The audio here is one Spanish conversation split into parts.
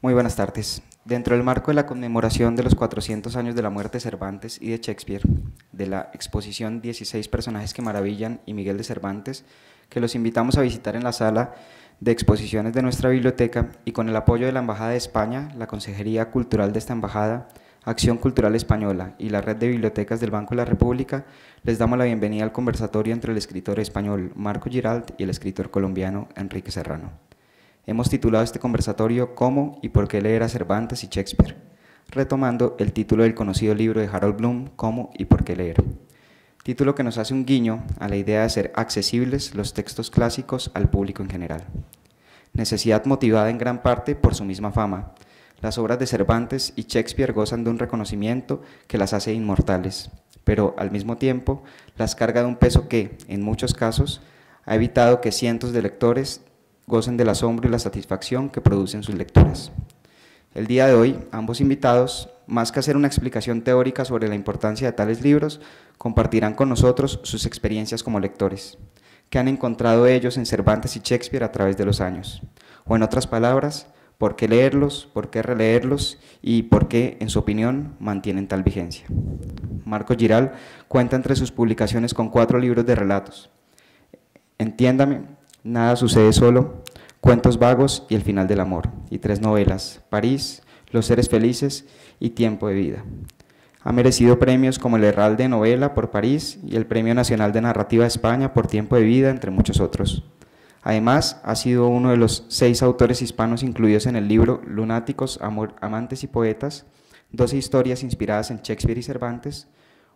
Muy buenas tardes. Dentro del marco de la conmemoración de los 400 años de la muerte de Cervantes y de Shakespeare, de la exposición 16 personajes que maravillan y Miguel de Cervantes, que los invitamos a visitar en la sala de exposiciones de nuestra biblioteca y con el apoyo de la Embajada de España, la Consejería Cultural de esta Embajada, Acción Cultural Española y la Red de Bibliotecas del Banco de la República, les damos la bienvenida al conversatorio entre el escritor español Marco Giralt y el escritor colombiano Enrique Serrano. Hemos titulado este conversatorio Cómo y por qué leer a Cervantes y Shakespeare, retomando el título del conocido libro de Harold Bloom, Cómo y por qué leer. Título que nos hace un guiño a la idea de hacer accesibles los textos clásicos al público en general. Necesidad motivada en gran parte por su misma fama, las obras de Cervantes y Shakespeare gozan de un reconocimiento que las hace inmortales, pero al mismo tiempo las carga de un peso que, en muchos casos, ha evitado que cientos de lectores gocen del asombro y la satisfacción que producen sus lecturas. El día de hoy, ambos invitados, más que hacer una explicación teórica sobre la importancia de tales libros, compartirán con nosotros sus experiencias como lectores, que han encontrado ellos en Cervantes y Shakespeare a través de los años, o en otras palabras, por qué leerlos, por qué releerlos y por qué, en su opinión, mantienen tal vigencia. Marco Giral cuenta entre sus publicaciones con cuatro libros de relatos. Entiéndame, Nada sucede solo, Cuentos vagos y El final del amor, y tres novelas, París, Los seres felices y Tiempo de vida. Ha merecido premios como el Herral de Novela por París y el Premio Nacional de Narrativa de España por Tiempo de Vida, entre muchos otros. Además, ha sido uno de los seis autores hispanos incluidos en el libro Lunáticos, Amantes y Poetas, 12 historias inspiradas en Shakespeare y Cervantes,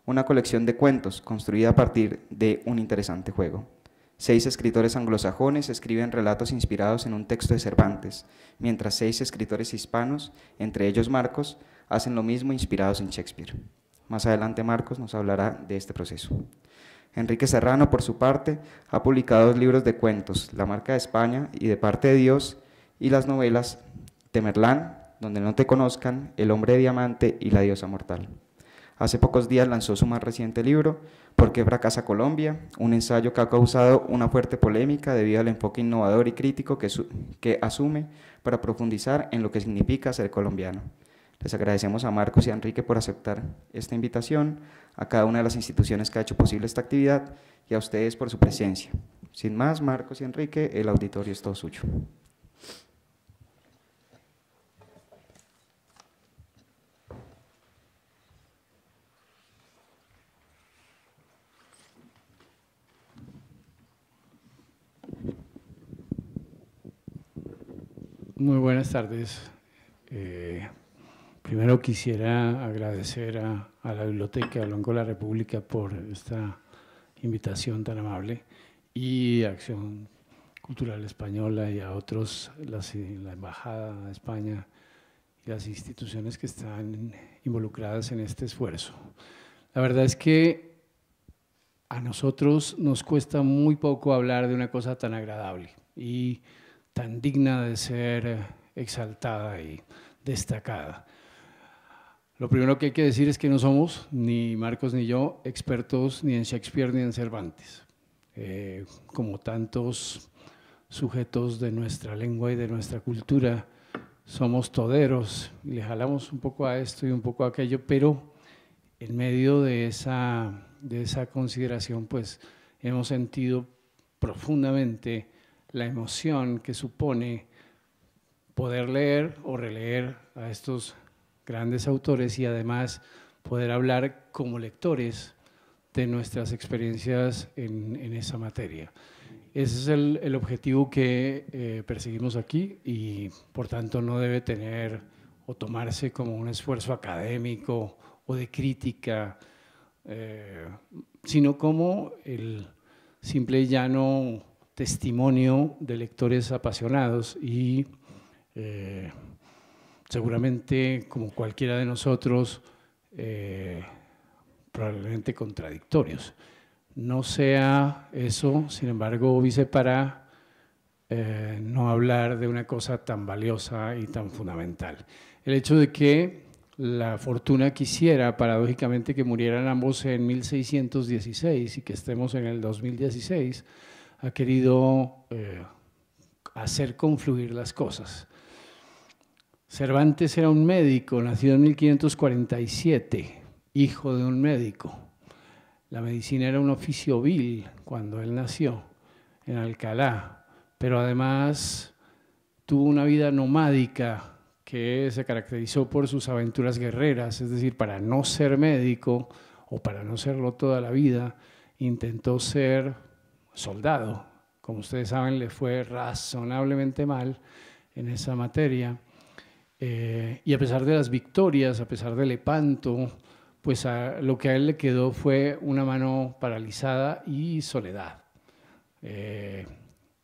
una colección de cuentos construida a partir de un interesante juego. Seis escritores anglosajones escriben relatos inspirados en un texto de Cervantes, mientras seis escritores hispanos, entre ellos Marcos, hacen lo mismo inspirados en Shakespeare. Más adelante Marcos nos hablará de este proceso. Enrique Serrano, por su parte, ha publicado dos libros de cuentos, La marca de España y De parte de Dios, y las novelas Temerlán, Donde no te conozcan, El hombre diamante y La diosa mortal. Hace pocos días lanzó su más reciente libro, ¿Por qué fracasa Colombia? Un ensayo que ha causado una fuerte polémica debido al enfoque innovador y crítico que, asume para profundizar en lo que significa ser colombiano. Les agradecemos a Marcos y a Enrique por aceptar esta invitación, a cada una de las instituciones que ha hecho posible esta actividad y a ustedes por su presencia. Sin más, Marcos y Enrique, el auditorio es todo suyo. Muy buenas tardes. Eh, primero quisiera agradecer a, la Biblioteca de de la República por esta invitación tan amable y a Acción Cultural Española y a otros, la Embajada de España y las instituciones que están involucradas en este esfuerzo. La verdad es que a nosotros nos cuesta muy poco hablar de una cosa tan agradable y tan digna de ser eh, exaltada y destacada. Lo primero que hay que decir es que no somos, ni Marcos ni yo, expertos ni en Shakespeare ni en Cervantes, eh, como tantos sujetos de nuestra lengua y de nuestra cultura. Somos toderos y le jalamos un poco a esto y un poco a aquello, pero en medio de esa, de esa consideración, pues hemos sentido profundamente la emoción que supone poder leer o releer a estos grandes autores y además poder hablar como lectores de nuestras experiencias en, esa materia. Ese es el, objetivo que eh, perseguimos aquí y por tanto no debe tener o tomarse como un esfuerzo académico o de crítica, eh, sino como el simple y llano testimonio de lectores apasionados y eh, seguramente, como cualquiera de nosotros, eh, probablemente contradictorios. No sea eso, sin embargo, vice para eh, no hablar de una cosa tan valiosa y tan fundamental. El hecho de que la fortuna quisiera, paradójicamente, que murieran ambos en 1616 y que estemos en el 2016, ha querido eh, hacer confluir las cosas. Cervantes era un médico, nacido en 1547, hijo de un médico. La medicina era un oficio vil cuando él nació en Alcalá, pero además tuvo una vida nomádica que se caracterizó por sus aventuras guerreras, es decir, para no ser médico o para no serlo toda la vida, intentó ser soldado. Como ustedes saben, le fue razonablemente mal en esa materia. Eh, y a pesar de las victorias, a pesar del Lepanto, pues a, lo que a él le quedó fue una mano paralizada y soledad. Eh,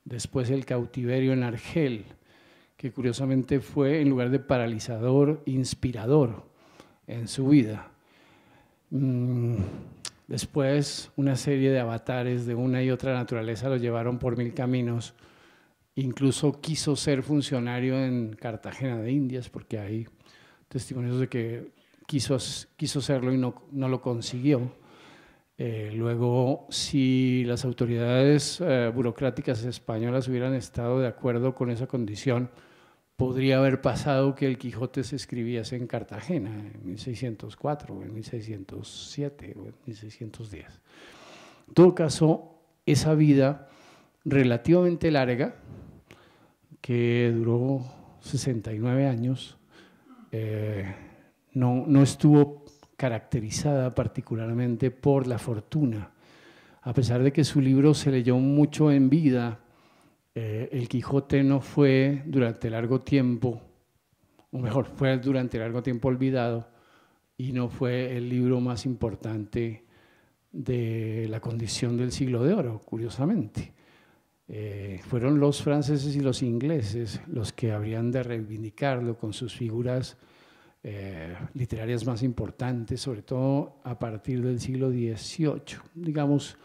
después el cautiverio en Argel, que curiosamente fue, en lugar de paralizador, inspirador en su vida. Mm, Después, una serie de avatares de una y otra naturaleza lo llevaron por mil caminos. Incluso quiso ser funcionario en Cartagena de Indias, porque hay testimonios de que quiso, serlo y no, lo consiguió. Eh, luego, si las autoridades eh, burocráticas españolas hubieran estado de acuerdo con esa condición, podría haber pasado que el Quijote se escribiese en Cartagena en 1604, en 1607 o en 1610. En todo caso, esa vida relativamente larga, que duró 69 años, eh, no, no estuvo caracterizada particularmente por la fortuna, a pesar de que su libro se leyó mucho en vida eh, el Quijote no fue durante largo tiempo, o mejor, fue durante largo tiempo olvidado y no fue el libro más importante de la condición del siglo de oro, curiosamente. Eh, fueron los franceses y los ingleses los que habrían de reivindicarlo con sus figuras eh, literarias más importantes, sobre todo a partir del siglo XVIII. Digamos,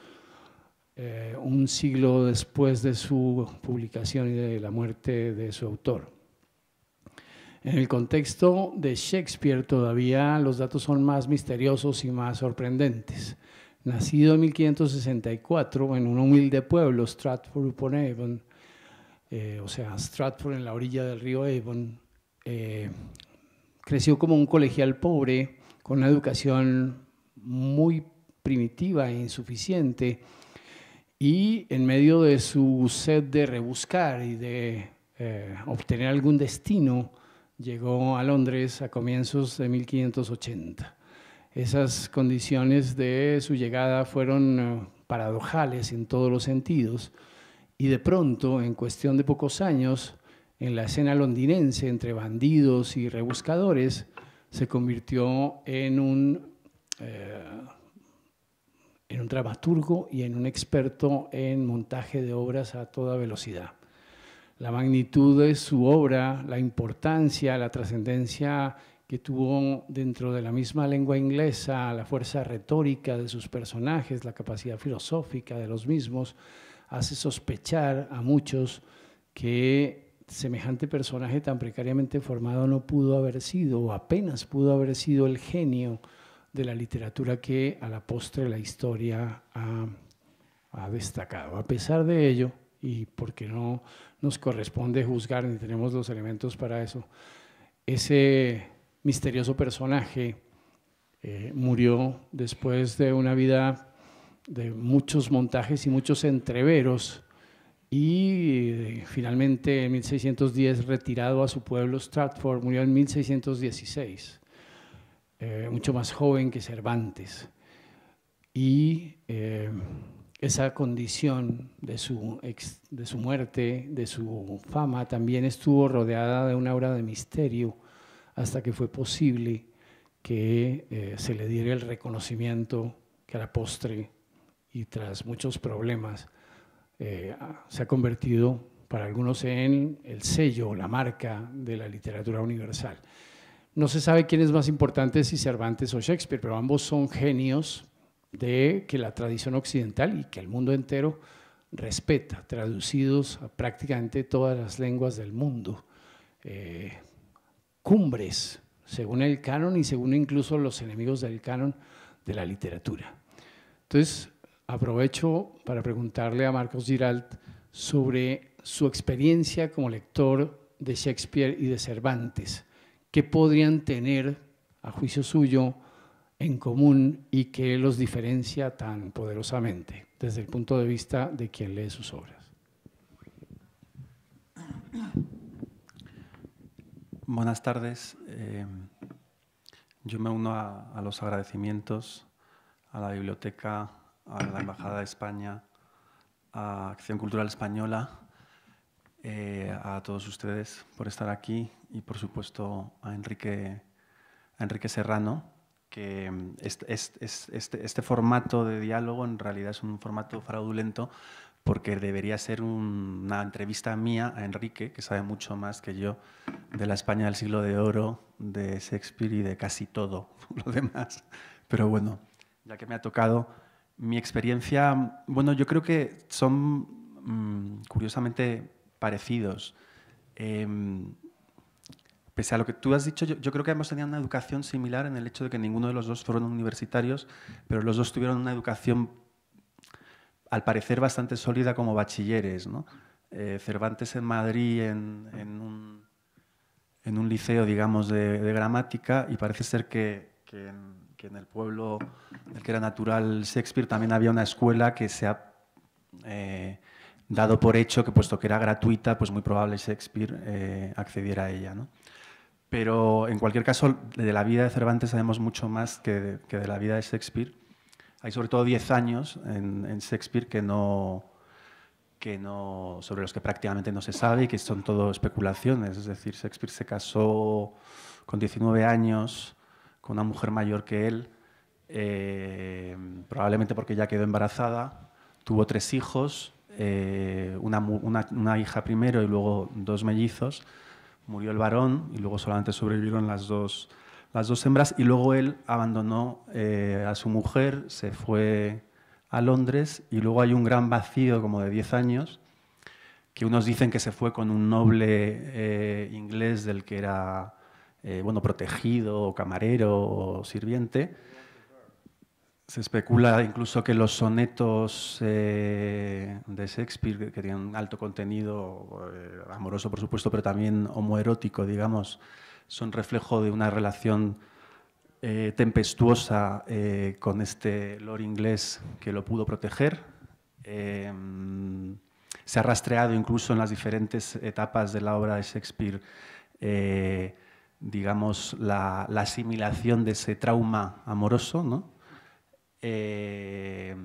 eh, un siglo después de su publicación y de la muerte de su autor. En el contexto de Shakespeare todavía los datos son más misteriosos y más sorprendentes. Nacido en 1564 en un humilde pueblo, Stratford upon Avon, eh, o sea, Stratford en la orilla del río Avon, eh, creció como un colegial pobre, con una educación muy primitiva e insuficiente, y en medio de su sed de rebuscar y de eh, obtener algún destino, llegó a Londres a comienzos de 1580. Esas condiciones de su llegada fueron eh, paradojales en todos los sentidos y de pronto, en cuestión de pocos años, en la escena londinense entre bandidos y rebuscadores, se convirtió en un eh, en un dramaturgo y en un experto en montaje de obras a toda velocidad. La magnitud de su obra, la importancia, la trascendencia que tuvo dentro de la misma lengua inglesa, la fuerza retórica de sus personajes, la capacidad filosófica de los mismos, hace sospechar a muchos que semejante personaje tan precariamente formado no pudo haber sido o apenas pudo haber sido el genio de la literatura que a la postre la historia ha, destacado. A pesar de ello, y porque no nos corresponde juzgar ni tenemos los elementos para eso, ese misterioso personaje eh, murió después de una vida de muchos montajes y muchos entreveros y eh, finalmente en 1610 retirado a su pueblo Stratford, murió en 1616. Eh, mucho más joven que Cervantes. Y eh, esa condición de su, de su muerte, de su fama, también estuvo rodeada de una aura de misterio hasta que fue posible que eh, se le diera el reconocimiento que a la postre y tras muchos problemas se ha convertido para algunos en el sello, la marca de la literatura universal. No se sabe quién es más importante, si Cervantes o Shakespeare, pero ambos son genios de que la tradición occidental y que el mundo entero respeta, traducidos a prácticamente todas las lenguas del mundo. Eh, cumbres, según el canon y según incluso los enemigos del canon de la literatura. Entonces, aprovecho para preguntarle a Marcos Giralt sobre su experiencia como lector de Shakespeare y de Cervantes que podrían tener, a juicio suyo, en común y que los diferencia tan poderosamente desde el punto de vista de quien lee sus obras. Buenas tardes. Eh, yo me uno a, los agradecimientos a la biblioteca, a la Embajada de España, a Acción Cultural Española, eh, a todos ustedes por estar aquí y por supuesto a Enrique, Enrique Serrano, que mm, este, este, formato de diálogo en realidad es un formato fraudulento porque debería ser una entrevista mía a Enrique, que sabe mucho más que yo de la España del siglo de oro, de Shakespeare y de casi todo lo demás. Pero bueno, ya que me ha tocado mi experiencia, bueno, yo creo que son mm, curiosamente parecidos. Em, pese a lo que tú has dicho, yo, creo que hemos tenido una educación similar en el hecho de que ninguno de los dos fueron universitarios, pero los dos tuvieron una educación, al parecer, bastante sólida como bachilleres. ¿no? Eh, Cervantes en Madrid, en, un, liceo, digamos, de, gramática, y parece ser que, que, en, en, el pueblo del que era natural Shakespeare también había una escuela que se ha... Eh, dado por hecho que puesto que era gratuita, pues muy probable Shakespeare eh, accediera a ella. ¿no? Pero en cualquier caso, de la vida de Cervantes sabemos mucho más que de, la vida de Shakespeare. Hay sobre todo 10 años en, Shakespeare que no, que no, sobre los que prácticamente no se sabe y que son todo especulaciones. Es decir, Shakespeare se casó con 19 años con una mujer mayor que él, eh, probablemente porque ya quedó embarazada, tuvo tres hijos, eh, una, hija primero y luego dos mellizos, murió el varón y luego solamente sobrevivieron las dos, hembras y luego él abandonó eh, a su mujer, se fue a Londres y luego hay un gran vacío como de 10 años que unos dicen que se fue con un noble eh, inglés del que era eh, bueno, protegido camarero o sirviente se especula incluso que los sonetos eh, de Shakespeare, que tienen alto contenido eh, amoroso, por supuesto, pero también homoerótico, digamos, son reflejo de una relación eh, tempestuosa con este lord inglés que lo pudo proteger. se ha rastreado incluso en las diferentes etapas de la obra de Shakespeare, digamos, la, la asimilación de ese trauma amoroso, ¿no? Eh,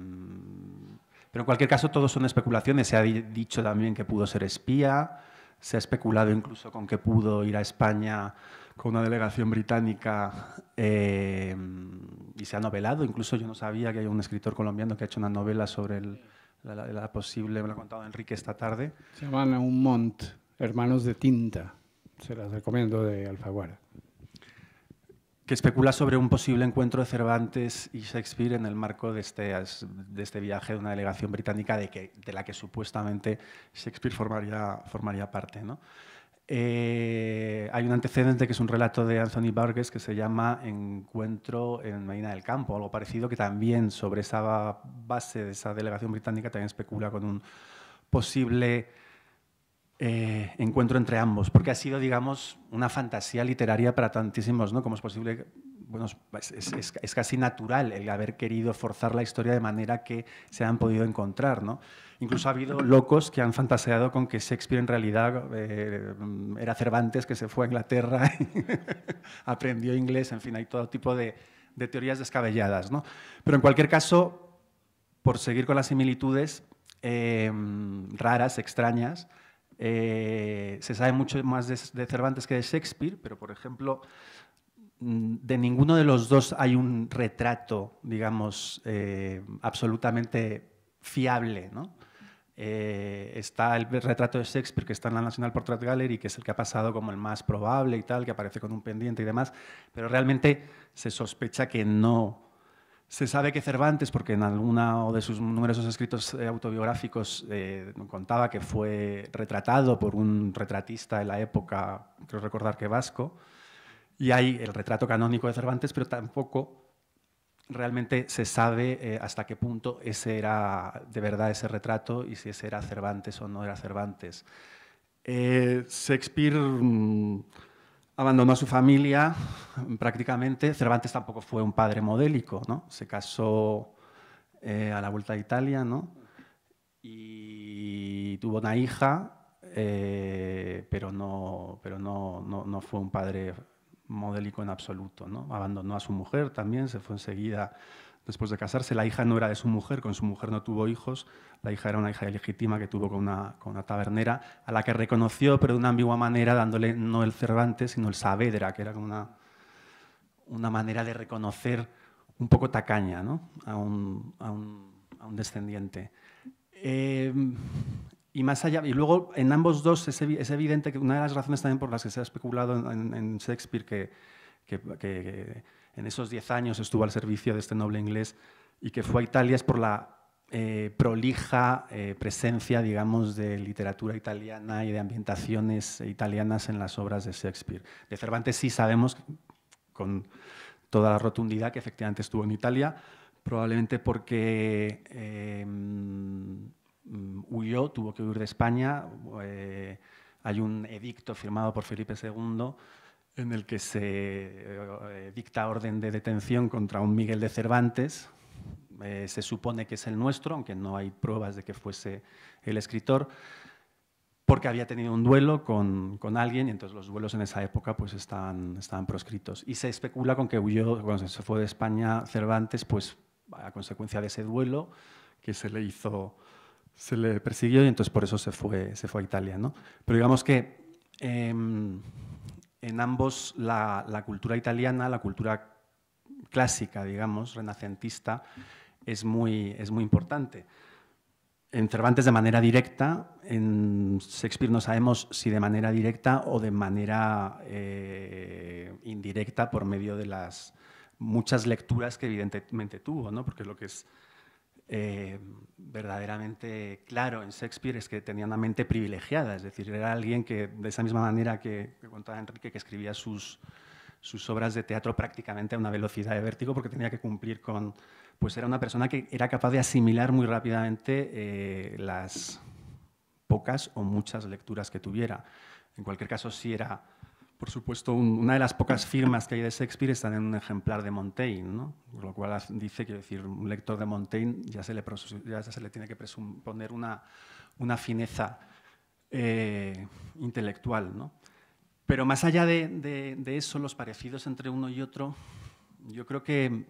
pero en cualquier caso, todo son especulaciones. Se ha dicho también que pudo ser espía, se ha especulado incluso con que pudo ir a España con una delegación británica eh, y se ha novelado. Incluso yo no sabía que hay un escritor colombiano que ha hecho una novela sobre la, la, posible, me lo ha contado Enrique esta tarde. Se llaman a un Mont, Hermanos de Tinta. Se las recomiendo de Alfaguara que especula sobre un posible encuentro de Cervantes y Shakespeare en el marco de este, de este viaje de una delegación británica de, que, de la que supuestamente Shakespeare formaría, formaría parte. Eh, hay un antecedente que es un relato de Anthony Burgess que se llama Encuentro en Medina del Campo, algo parecido, que también sobre esa base de esa delegación británica también especula con un posible eh, encuentro entre ambos, porque ha sido, digamos, una fantasía literaria para tantísimos, ¿no? Como es posible, bueno, es, casi natural el haber querido forzar la historia de manera que se han podido encontrar, ¿no? Incluso ha habido locos que han fantaseado con que Shakespeare en realidad eh, era Cervantes, que se fue a Inglaterra, aprendió inglés, en fin, hay todo tipo de, teorías descabelladas, ¿no? Pero en cualquier caso, por seguir con las similitudes eh, raras, extrañas, eh, se sabe mucho más de, Cervantes que de Shakespeare, pero por ejemplo, mm, de ninguno de los dos hay un retrato, digamos, eh, absolutamente fiable, eh, está el retrato de Shakespeare que está en la National Portrait Gallery, que es el que ha pasado como el más probable y tal, que aparece con un pendiente y demás, pero realmente se sospecha que no se sabe que Cervantes, porque en alguno de sus numerosos escritos eh, autobiográficos eh, contaba que fue retratado por un retratista de la época, creo recordar que vasco, y hay el retrato canónico de Cervantes, pero tampoco realmente se sabe eh, hasta qué punto ese era de verdad ese retrato y si ese era Cervantes o no era Cervantes. Shakespeare... Mm, abandonó a su familia prácticamente. Cervantes tampoco fue un padre modélico, ¿no? Se casó eh, a la vuelta de Italia, ¿no? Y tuvo una hija, eh, pero, no, pero no, no fue un padre modélico en absoluto. ¿no? Abandonó a su mujer también, se fue enseguida después de casarse. La hija no era de su mujer, con su mujer no tuvo hijos. La hija era una hija ilegítima que tuvo con una, tabernera, a la que reconoció, pero de una ambigua manera, dándole no el Cervantes, sino el Saavedra, que era como una, una manera de reconocer un poco tacaña a, un, descendiente. Eh, y más allá, y luego en ambos dos es, evidente que una de las razones también por las que se ha especulado en, Shakespeare que, en esos diez años estuvo al servicio de este noble inglés y que fue a Italia es por la eh, prolija eh, presencia, digamos, de literatura italiana y de ambientaciones italianas en las obras de Shakespeare. De Cervantes sí sabemos con toda la rotundidad que efectivamente estuvo en Italia, probablemente porque... Eh, Mm, huyó, tuvo que huir de España. Eh, hay un edicto firmado por Felipe II en el que se eh, eh, dicta orden de detención contra un Miguel de Cervantes. se supone que es el nuestro, aunque no hay pruebas de que fuese el escritor, porque había tenido un duelo con, con alguien y entonces los duelos en esa época pues estaban, estaban proscritos. Y se especula con que huyó, cuando se fue de España Cervantes, pues a consecuencia de ese duelo que se le hizo se le persiguió y entonces por eso se fue, se fue a Italia. Pero digamos que em, en ambos la, cultura italiana, la cultura clásica, digamos, renacentista, es muy, es muy importante. En Cervantes de manera directa, en Shakespeare no sabemos si de manera directa o de manera eh, indirecta por medio de las muchas lecturas que evidentemente tuvo, ¿no? porque lo que es eh, verdaderamente claro en Shakespeare es que tenía una mente privilegiada, es decir, era alguien que, de esa misma manera que, que contaba Enrique, que escribía sus, obras de teatro prácticamente a una velocidad de vértigo porque tenía que cumplir con... Pues era una persona que era capaz de asimilar muy rápidamente eh, las pocas o muchas lecturas que tuviera. En cualquier caso, si era por supuesto, una de las pocas firmas que hay de Shakespeare está en un ejemplar de Montaigne, ¿no? lo cual dice, que decir, un lector de Montaigne ya se le, se le tiene que presuponer una, fineza eh, intelectual. Pero más allá de, de, de, eso, los parecidos entre uno y otro, yo creo que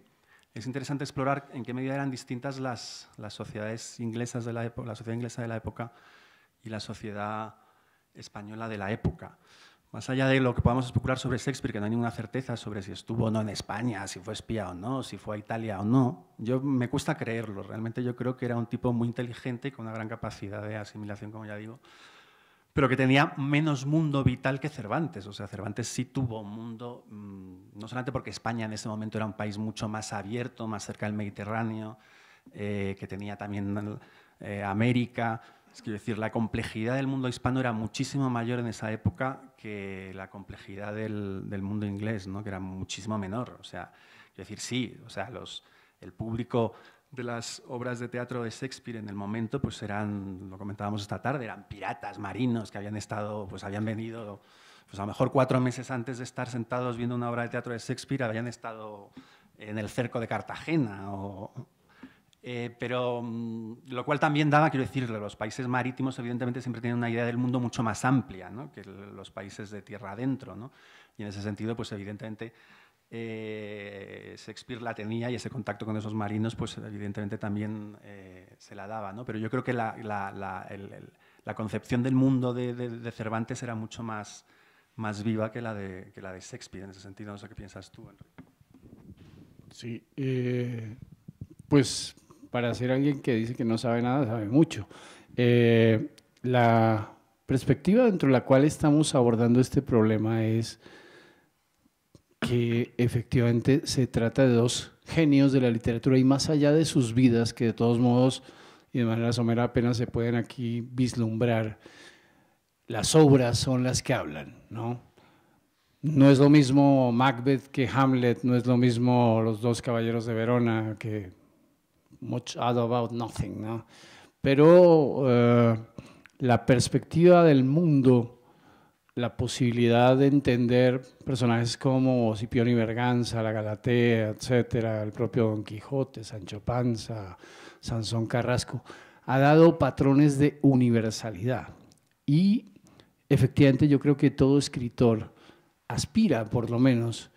es interesante explorar en qué medida eran distintas las, sociedades inglesas de la sociedad inglesa de la época y la sociedad española de la época. Más allá de lo que podamos especular sobre Shakespeare, que no hay ninguna certeza sobre si estuvo o no en España, si fue espía o no, si fue a Italia o no, yo me cuesta creerlo. Realmente yo creo que era un tipo muy inteligente con una gran capacidad de asimilación, como ya digo, pero que tenía menos mundo vital que Cervantes. O sea, Cervantes sí tuvo un mundo, mm, no solamente porque España en ese momento era un país mucho más abierto, más cerca del Mediterráneo, eh, que tenía también eh, América, es decir, la complejidad del mundo hispano era muchísimo mayor en esa época que la complejidad del, mundo inglés, ¿no? que era muchísimo menor. O sea, quiero decir, sí, o sea, los, el público de las obras de teatro de Shakespeare en el momento, pues eran, lo comentábamos esta tarde, eran piratas, marinos que habían estado, pues habían venido, pues a lo mejor cuatro meses antes de estar sentados viendo una obra de teatro de Shakespeare, habían estado en el cerco de Cartagena o, eh, pero mm, lo cual también daba, quiero decirlo los países marítimos evidentemente siempre tienen una idea del mundo mucho más amplia que los países de tierra adentro. ¿no? Y en ese sentido, pues evidentemente eh, Shakespeare la tenía y ese contacto con esos marinos, pues evidentemente también eh, se la daba. ¿no? Pero yo creo que la, la, la, la concepción del mundo de, de, Cervantes era mucho más, más viva que la, de, que la de Shakespeare en ese sentido. No sé qué piensas tú, Enrique. Sí, pues para ser alguien que dice que no sabe nada, sabe mucho. Eh, la perspectiva dentro de la cual estamos abordando este problema es que efectivamente se trata de dos genios de la literatura y más allá de sus vidas, que de todos modos y de manera somera apenas se pueden aquí vislumbrar, las obras son las que hablan, ¿no? No es lo mismo Macbeth que Hamlet, no es lo mismo Los dos caballeros de Verona que much about nothing, ¿no? Pero eh, la perspectiva del mundo, la posibilidad de entender personajes como Cipión y Berganza, la Galatea, etcétera, el propio Don Quijote, Sancho Panza, Sansón Carrasco, ha dado patrones de universalidad. Y efectivamente yo creo que todo escritor aspira, por lo menos,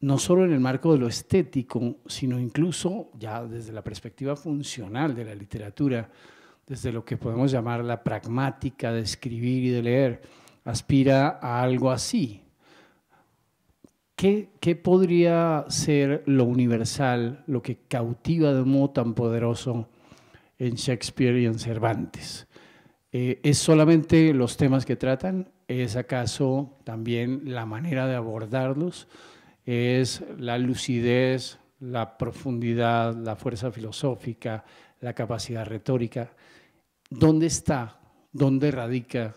no solo en el marco de lo estético, sino incluso ya desde la perspectiva funcional de la literatura, desde lo que podemos llamar la pragmática de escribir y de leer, aspira a algo así. ¿Qué, podría ser lo universal, lo que cautiva de modo tan poderoso en Shakespeare y en Cervantes? Eh, ¿Es solamente los temas que tratan? ¿Es acaso también la manera de abordarlos? es la lucidez, la profundidad, la fuerza filosófica, la capacidad retórica. ¿Dónde está, dónde radica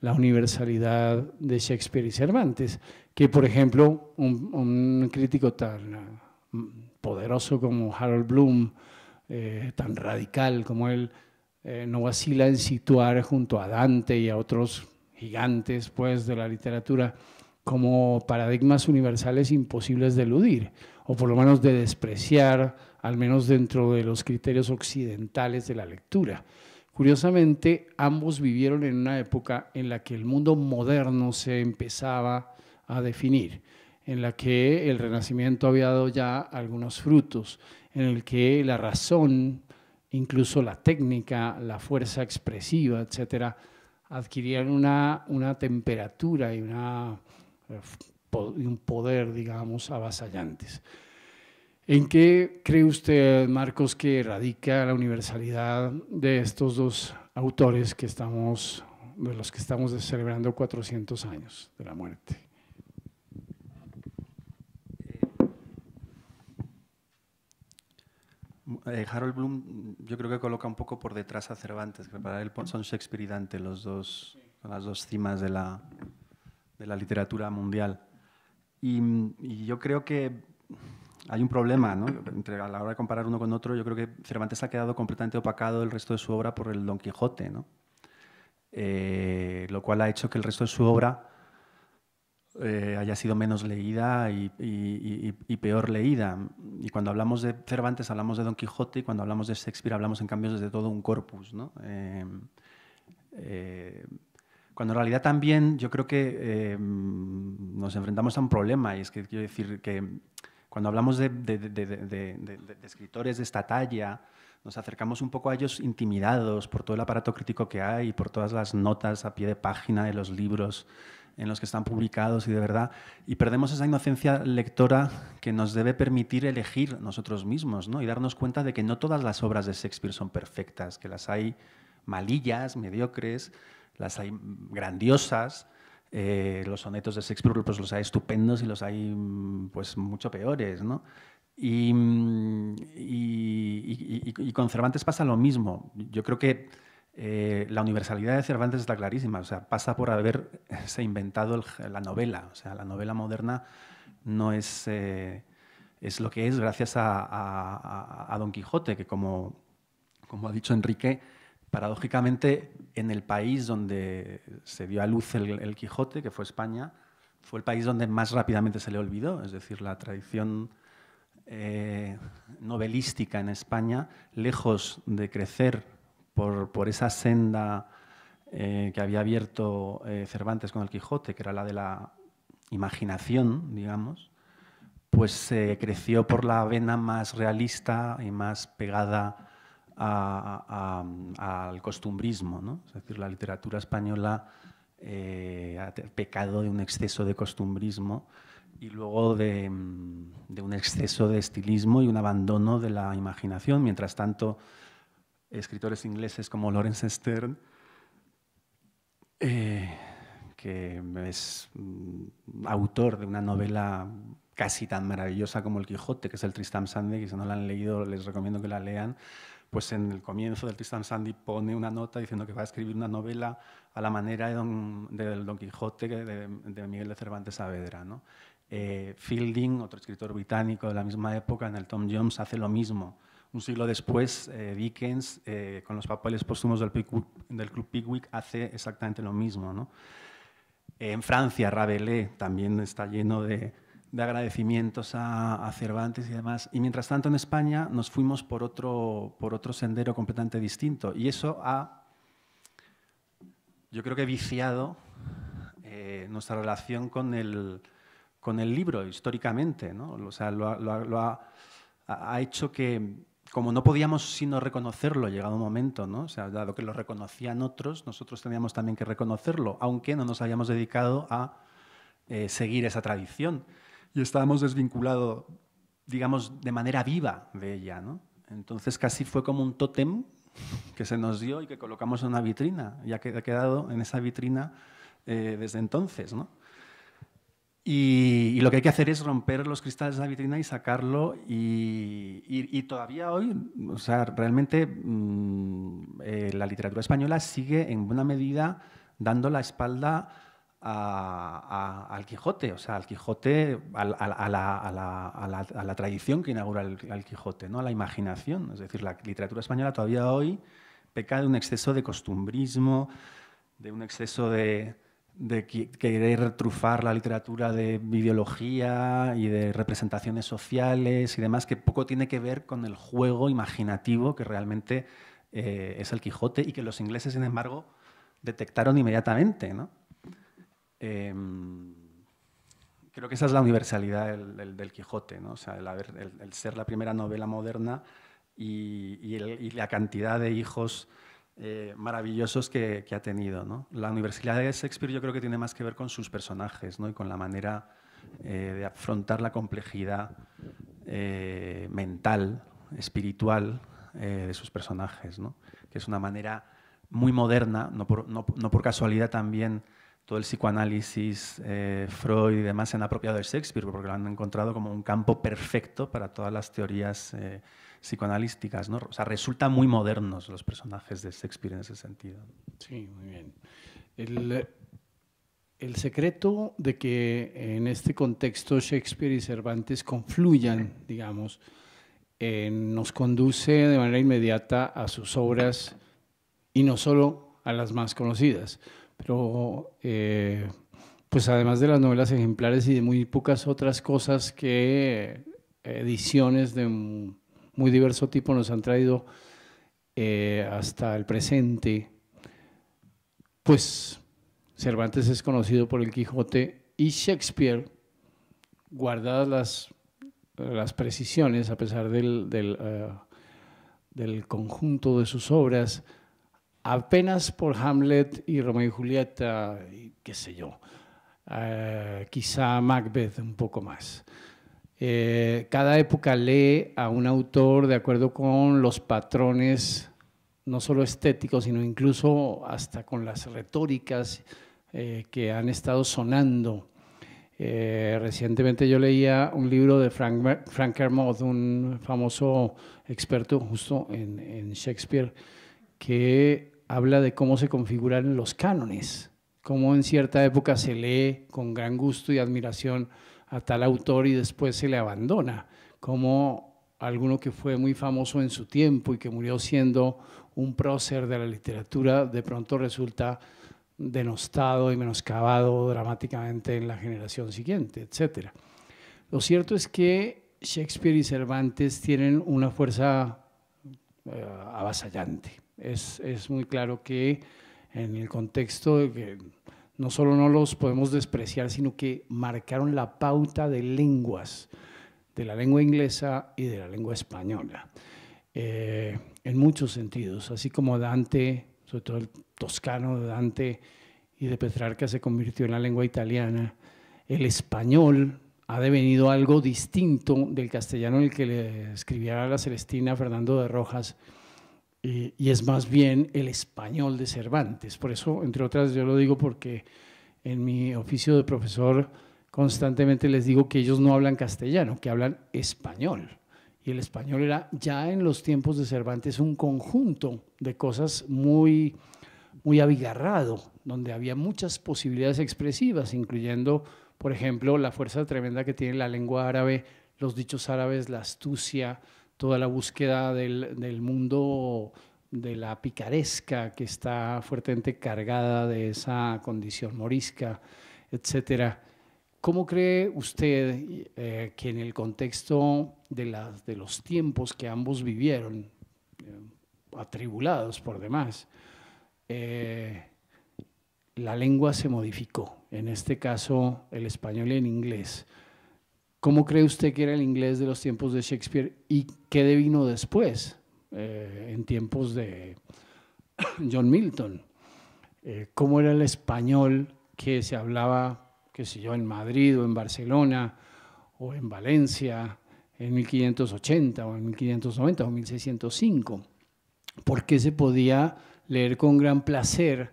la universalidad de Shakespeare y Cervantes? Que, por ejemplo, un, crítico tan mm, poderoso como Harold Bloom, eh, tan radical como él, eh, no vacila en situar junto a Dante y a otros gigantes pues, de la literatura como paradigmas universales imposibles de eludir, o por lo menos de despreciar, al menos dentro de los criterios occidentales de la lectura. Curiosamente, ambos vivieron en una época en la que el mundo moderno se empezaba a definir, en la que el Renacimiento había dado ya algunos frutos, en el que la razón, incluso la técnica, la fuerza expresiva, etcétera, adquirían una, una temperatura y una eh, y un poder, digamos, avasallantes. ¿En qué cree usted, Marcos, que radica la universalidad de estos dos autores que estamos, de los que estamos celebrando 400 años de la muerte? Eh, Harold Bloom yo creo que coloca un poco por detrás a Cervantes, que para él son Shakespeare y Dante los dos, las dos cimas de la, de la literatura mundial. Y, yo creo que hay un problema, ¿no? Entre, a la hora de comparar uno con otro, yo creo que Cervantes ha quedado completamente opacado el resto de su obra por el Don Quijote, ¿no? Eh, lo cual ha hecho que el resto de su obra eh, haya sido menos leída y, peor leída. Y cuando hablamos de Cervantes hablamos de Don Quijote y cuando hablamos de Shakespeare hablamos en cambio desde todo un corpus, ¿no? Eh, cuando en realidad también yo creo que em, nos enfrentamos a un problema, y es que quiero decir que cuando hablamos de, escritores de esta talla, nos acercamos un poco a ellos intimidados por todo el aparato crítico que hay, por todas las notas a pie de página de los libros en los que están publicados y de verdad, y perdemos esa inocencia lectora que nos debe permitir elegir nosotros mismos ¿no? y darnos cuenta de que no todas las obras de Shakespeare son perfectas, que las hay malillas, mediocres, las hay grandiosas, eh, los sonetos de Shakespeare pues los hay estupendos y los hay mm, pues mucho peores, ¿no? Mm, y, con Cervantes pasa lo mismo. Yo creo que eh, la universalidad de Cervantes está clarísima, o sea, pasa por haberse inventado la novela, o sea, la novela moderna no es, eh, lo que es gracias a, Don Quijote, que como ha dicho Enrique, paradójicamente, en el país donde se dio a luz el, Quijote, que fue España, fue el país donde más rápidamente se le olvidó. Es decir, la tradición eh, novelística en España, lejos de crecer por, esa senda eh, que había abierto eh, Cervantes con el Quijote, que era la de la imaginación, digamos, pues se creció por la vena más realista y más pegada al costumbrismo. Es decir, la literatura española eh, ha pecado de un exceso de costumbrismo y luego mm, de, un exceso de estilismo y un abandono de la imaginación. Mientras tanto, escritores ingleses como Lawrence Stern, eh, que es mm, autor de una novela casi tan maravillosa como El Quijote, que es el Tristán Sande, que si no la han leído les recomiendo que la lean, pues en el comienzo del Tristan Sandy pone una nota diciendo que va a escribir una novela a la manera del Don Quijote de, Miguel de Cervantes Saavedra. ¿no? Fielding, eh, otro escritor británico de la misma época, en el Tom Jones hace lo mismo. Un siglo después, eh, Dickens, eh, con los papeles póstumos del, Club Pickwick, hace exactamente lo mismo. en Francia, Rabelais también está lleno de, de agradecimientos a, Cervantes y demás. Y mientras tanto en España nos fuimos por otro, por otro sendero completamente distinto. Y eso ha, yo creo que viciado eh, nuestra relación con el, con el libro históricamente. ¿no? O sea, lo, ha, hecho que, como no podíamos sino reconocerlo, llegado un momento, ¿no? o sea, dado que lo reconocían otros, nosotros teníamos también que reconocerlo, aunque no nos habíamos dedicado a eh, seguir esa tradición y estábamos desvinculados, digamos, de manera viva de ella. ¿no? Entonces casi fue como un tótem que se nos dio y que colocamos en una vitrina, y ha quedado en esa vitrina eh, desde entonces. ¿no? Y, lo que hay que hacer es romper los cristales de la vitrina y sacarlo. Y, todavía hoy, o sea, realmente mm, eh, la literatura española sigue en buena medida dando la espalda al Quijote, o sea, al Quijote, a, la, tradición que inaugura el, Quijote, ¿no? a la imaginación. Es decir, la literatura española todavía hoy peca de un exceso de costumbrismo, de un exceso de, querer trufar la literatura de ideología y de representaciones sociales y demás, que poco tiene que ver con el juego imaginativo que realmente eh, es el Quijote y que los ingleses, sin embargo, detectaron inmediatamente, ¿no? Em, creo que esa es la universalidad del, Quijote, o sea, el, ser la primera novela moderna y, y, la cantidad de hijos eh, maravillosos que, ha tenido. La universalidad de Shakespeare yo creo que tiene más que ver con sus personajes y con la manera eh, de afrontar la complejidad eh, mental, espiritual de sus personajes, que es una manera muy moderna, no por casualidad también todo el psicoanálisis, eh, Freud y demás se han apropiado de Shakespeare porque lo han encontrado como un campo perfecto para todas las teorías psicoanalíticas. Eh, psicoanalísticas. O sea, resultan muy modernos los personajes de Shakespeare en ese sentido. Sí, muy bien. El, secreto de que en este contexto Shakespeare y Cervantes confluyan, digamos, nos conduce de manera inmediata a sus obras y no solo a las más conocidas pero eh, pues además de las novelas ejemplares y de muy pocas otras cosas que ediciones de muy diverso tipo nos han traído eh, hasta el presente, pues Cervantes es conocido por el Quijote y Shakespeare, guardadas las, precisiones a pesar eh, del conjunto de sus obras, apenas por Hamlet y Romeo y Julieta, y qué sé yo, eh, quizá Macbeth un poco más. Eh, cada época lee a un autor de acuerdo con los patrones, no solo estéticos, sino incluso hasta con las retóricas eh, que han estado sonando. recientemente yo leía un libro de Frank, Hermod, un famoso experto justo en, en Shakespeare, que habla de cómo se configuran los cánones, cómo en cierta época se lee con gran gusto y admiración a tal autor y después se le abandona, como alguno que fue muy famoso en su tiempo y que murió siendo un prócer de la literatura, de pronto resulta denostado y menoscabado dramáticamente en la generación siguiente, etc. Lo cierto es que Shakespeare y Cervantes tienen una fuerza eh, avasallante es, muy claro que en el contexto que no solo no los podemos despreciar, sino que marcaron la pauta de lenguas, de la lengua inglesa y de la lengua española, eh, en muchos sentidos, así como Dante, sobre todo el toscano de Dante y de Petrarca se convirtió en la lengua italiana, el español ha devenido algo distinto del castellano en el que le escribiera la Celestina Fernando de Rojas, eh, y es más bien el español de Cervantes. Por eso, entre otras, yo lo digo porque en mi oficio de profesor constantemente les digo que ellos no hablan castellano, que hablan español. Y el español era ya en los tiempos de Cervantes un conjunto de cosas muy, muy abigarrado, donde había muchas posibilidades expresivas, incluyendo, por ejemplo, la fuerza tremenda que tiene la lengua árabe, los dichos árabes, la astucia, toda la búsqueda del, mundo de la picaresca que está fuertemente cargada de esa condición morisca, etcétera. ¿Cómo cree usted eh, que en el contexto de, los tiempos que ambos vivieron, eh, atribulados por demás, eh, la lengua se modificó? En este caso, el español y el inglés. ¿Cómo cree usted que era el inglés de los tiempos de Shakespeare y qué devino después, eh, en tiempos de John Milton? Eh, ¿Cómo era el español que se hablaba, qué sé yo, en Madrid o en Barcelona o en Valencia en 1580 o en 1590 o 1605? ¿Por qué se podía leer con gran placer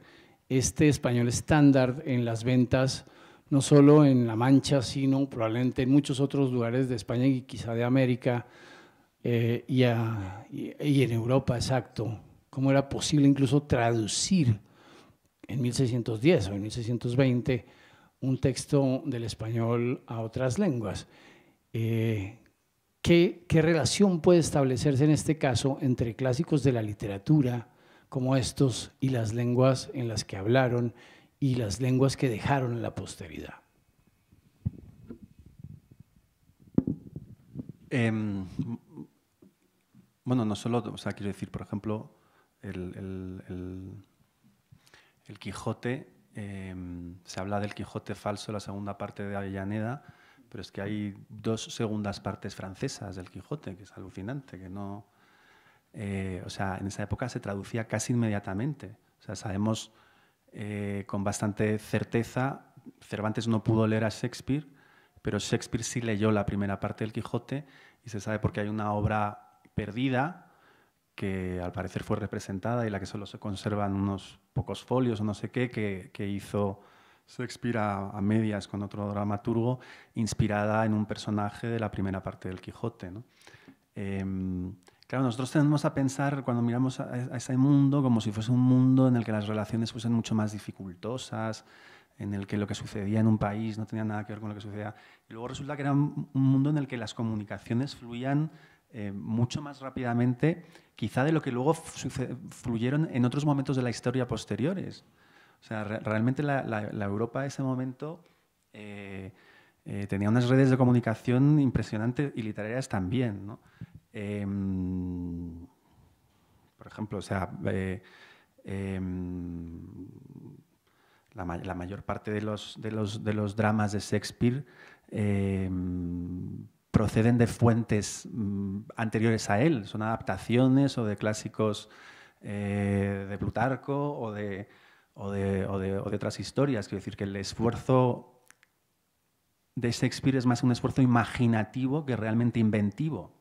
este español estándar en las ventas? no solo en La Mancha, sino probablemente en muchos otros lugares de España y quizá de América eh, y, en Europa, exacto. ¿Cómo era posible incluso traducir en 1610 o en 1620 un texto del español a otras lenguas? Eh, ¿Qué relación puede establecerse en este caso entre clásicos de la literatura como estos y las lenguas en las que hablaron? y las lenguas que dejaron en la posteridad. Em, bueno, no solo, o sea, quiero decir, por ejemplo, el, Quijote, em, se habla del Quijote falso, la segunda parte de Avellaneda, pero es que hay dos segundas partes francesas del Quijote, que es alucinante, que no... Eh, o sea, en esa época se traducía casi inmediatamente. O sea, sabemos eh, con bastante certeza. Cervantes no pudo leer a Shakespeare, pero Shakespeare sí leyó la primera parte del Quijote y se sabe porque hay una obra perdida que al parecer fue representada y la que solo se conserva en unos pocos folios o no sé qué, que, hizo Shakespeare a, medias con otro dramaturgo, inspirada en un personaje de la primera parte del Quijote. Em, Claro, nosotros tenemos a pensar cuando miramos a, ese mundo como si fuese un mundo en el que las relaciones fuesen mucho más dificultosas, en el que lo que sucedía en un país no tenía nada que ver con lo que sucedía. Y luego resulta que era un, mundo en el que las comunicaciones fluían eh, mucho más rápidamente, quizá de lo que luego fluyeron en otros momentos de la historia posteriores. O sea, realmente la, Europa de ese momento eh, eh, tenía unas redes de comunicación impresionantes y literarias también, ¿no? Em, por ejemplo, sea, eh, em, la, mayor parte de los, dramas de Shakespeare em, proceden de fuentes mm, anteriores a él, son adaptaciones o de clásicos eh, de Plutarco o de otras historias. Quiero decir que el esfuerzo de Shakespeare es más un esfuerzo imaginativo que realmente inventivo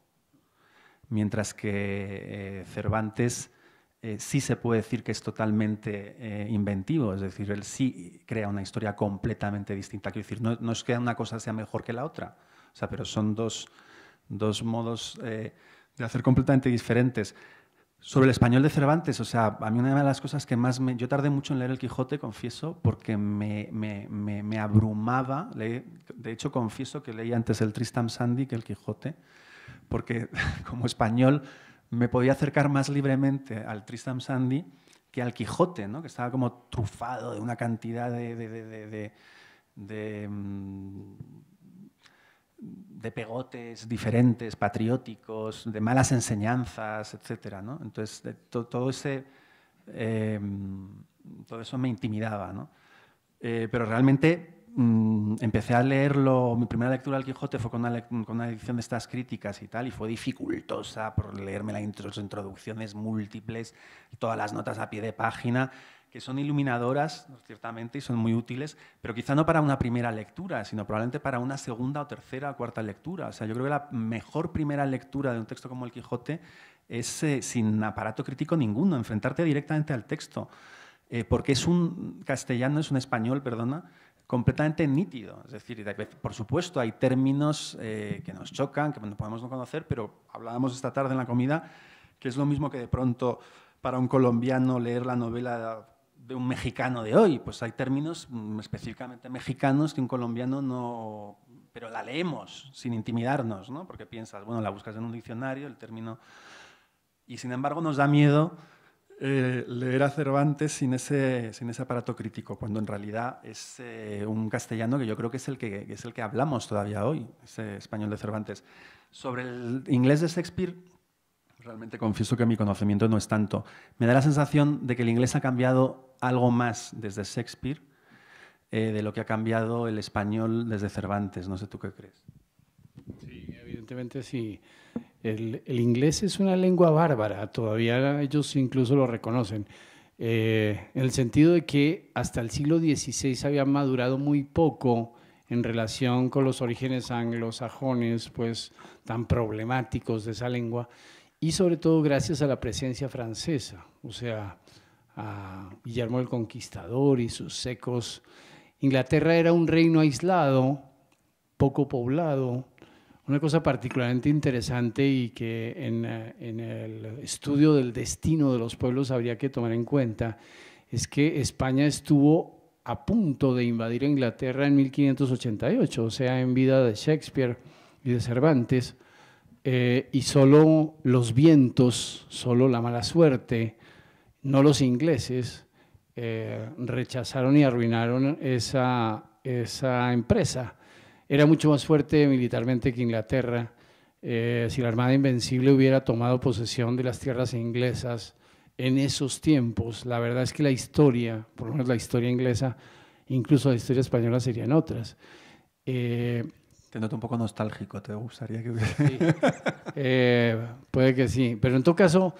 mientras que eh, Cervantes eh, sí se puede decir que es totalmente eh, inventivo, es decir, él sí crea una historia completamente distinta. Quiero decir, no, es que una cosa sea mejor que la otra, o sea, pero son dos, dos modos de hacer completamente diferentes. Sobre el español de Cervantes, o sea, a mí una de las cosas que más me... Yo tardé mucho en leer El Quijote, confieso, porque me, me, me, abrumaba. de hecho, confieso que leí antes el Tristram Sandy que El Quijote, porque como español me podía acercar más libremente al Tristan Sandy que al Quijote, que estaba como trufado de una cantidad de, de, mm, pegotes diferentes, patrióticos, de malas enseñanzas, etc. Entonces, todo, ese, eh, mm, todo eso me intimidaba. Eh, pero realmente Mm, empecé a leerlo, mi primera lectura del Quijote fue con una, edición de estas críticas y tal, y fue dificultosa por leerme las introducciones múltiples, todas las notas a pie de página que son iluminadoras, ciertamente, y son muy útiles, pero quizá no para una primera lectura, sino probablemente para una segunda o tercera o cuarta lectura. O sea, yo creo que la mejor primera lectura de un texto como El Quijote es eh, sin aparato crítico ninguno, enfrentarte directamente al texto, eh, porque es un castellano, es un español, perdona, completamente nítido. Es decir, por supuesto, hay términos eh, que nos chocan, que no podemos no conocer, pero hablábamos esta tarde en la comida que es lo mismo que de pronto para un colombiano leer la novela de un mexicano de hoy. Pues hay términos mm, específicamente mexicanos que un colombiano no... Pero la leemos sin intimidarnos, ¿no? Porque piensas, bueno, la buscas en un diccionario, el término... Y sin embargo nos da miedo eh, leer a Cervantes sin ese, sin ese aparato crítico, cuando en realidad es eh, un castellano que yo creo que es el que, es el que hablamos todavía hoy, ese español de Cervantes. Sobre el inglés de Shakespeare, realmente confieso que mi conocimiento no es tanto. Me da la sensación de que el inglés ha cambiado algo más desde Shakespeare eh, de lo que ha cambiado el español desde Cervantes. No sé tú qué crees. Sí, evidentemente sí. El, inglés es una lengua bárbara, todavía ellos incluso lo reconocen, eh, en el sentido de que hasta el siglo XVI había madurado muy poco en relación con los orígenes anglosajones, pues tan problemáticos de esa lengua, y sobre todo gracias a la presencia francesa, o sea, a Guillermo el Conquistador y sus secos. Inglaterra era un reino aislado, poco poblado, una cosa particularmente interesante y que eh, en, el estudio del destino de los pueblos habría que tomar en cuenta es que España estuvo a punto de invadir Inglaterra en 1588, o sea, en vida de Shakespeare y de Cervantes, eh, y solo los vientos, solo la mala suerte, no los ingleses, eh, rechazaron y arruinaron esa, esa empresa era mucho más fuerte militarmente que Inglaterra. Eh, si la Armada Invencible hubiera tomado posesión de las tierras inglesas en esos tiempos, la verdad es que la historia, por lo menos la historia inglesa, incluso la historia española serían otras. Eh, te noto un poco nostálgico, ¿te gustaría que hubiera? Eh, puede que sí, pero en todo caso,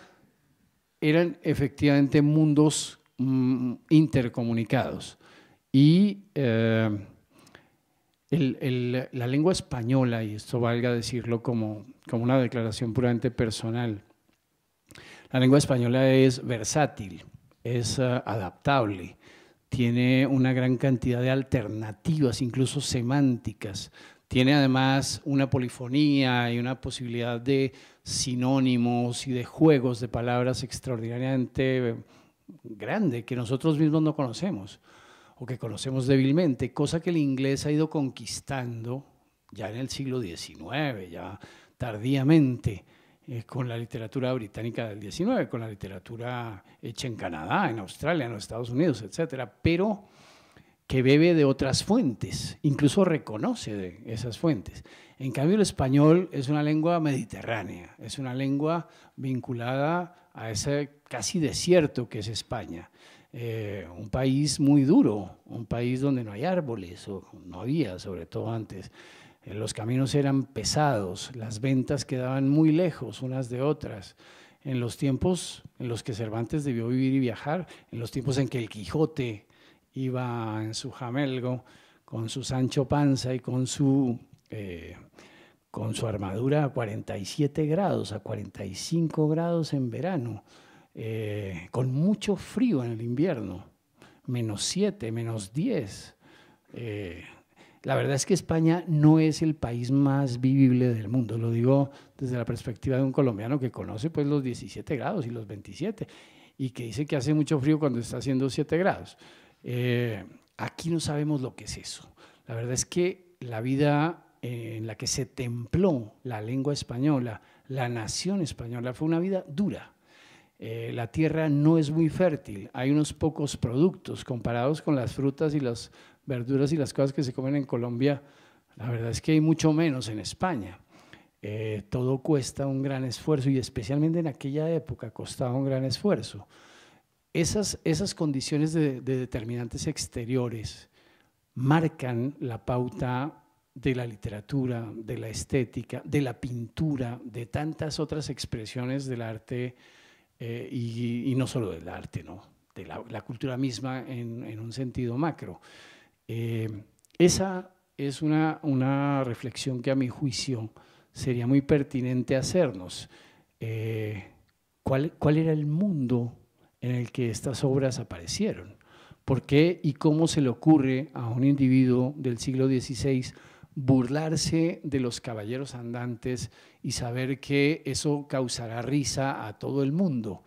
eran efectivamente mundos mm, intercomunicados. Y eh, la lengua española, y esto valga decirlo como, una declaración puramente personal, la lengua española es versátil, es eh, adaptable, tiene una gran cantidad de alternativas, incluso semánticas. Tiene además una polifonía y una posibilidad de sinónimos y de juegos de palabras extraordinariamente eh, grande que nosotros mismos no conocemos o que conocemos débilmente, cosa que el inglés ha ido conquistando ya en el siglo XIX, ya tardíamente, eh, con la literatura británica del XIX, con la literatura hecha en Canadá, en Australia, en los Estados Unidos, etcétera, pero que bebe de otras fuentes, incluso reconoce de esas fuentes. En cambio, el español es una lengua mediterránea, es una lengua vinculada a ese casi desierto que es España. Eh, un país muy duro, un país donde no hay árboles, o no había, sobre todo antes. Eh, los caminos eran pesados, las ventas quedaban muy lejos unas de otras. En los tiempos en los que Cervantes debió vivir y viajar, en los tiempos en que el Quijote iba en su jamelgo con su Sancho Panza y con su eh, con su armadura a 47 grados, a 45 grados en verano. Eh, con mucho frío en el invierno, menos 7, menos 10. Eh, la verdad es que España no es el país más vivible del mundo, lo digo desde la perspectiva de un colombiano que conoce pues los 17 grados y los 27 y que dice que hace mucho frío cuando está haciendo 7 grados. Eh, aquí no sabemos lo que es eso. La verdad es que la vida en la que se templó la lengua española, la nación española, fue una vida dura, eh, la tierra no es muy fértil, hay unos pocos productos comparados con las frutas y las verduras y las cosas que se comen en Colombia. La verdad es que hay mucho menos en España. Eh, todo cuesta un gran esfuerzo y especialmente en aquella época costaba un gran esfuerzo. Esas, condiciones de determinantes exteriores marcan la pauta de la literatura, de la estética, de la pintura, de tantas otras expresiones del arte eh, y, no solo del arte, ¿no? de la, cultura misma en, un sentido macro. Eh, esa es una, reflexión que a mi juicio sería muy pertinente hacernos. Eh, ¿cuál, ¿Cuál era el mundo en el que estas obras aparecieron? ¿Por qué y cómo se le ocurre a un individuo del siglo XVI burlarse de los caballeros andantes y saber que eso causará risa a todo el mundo.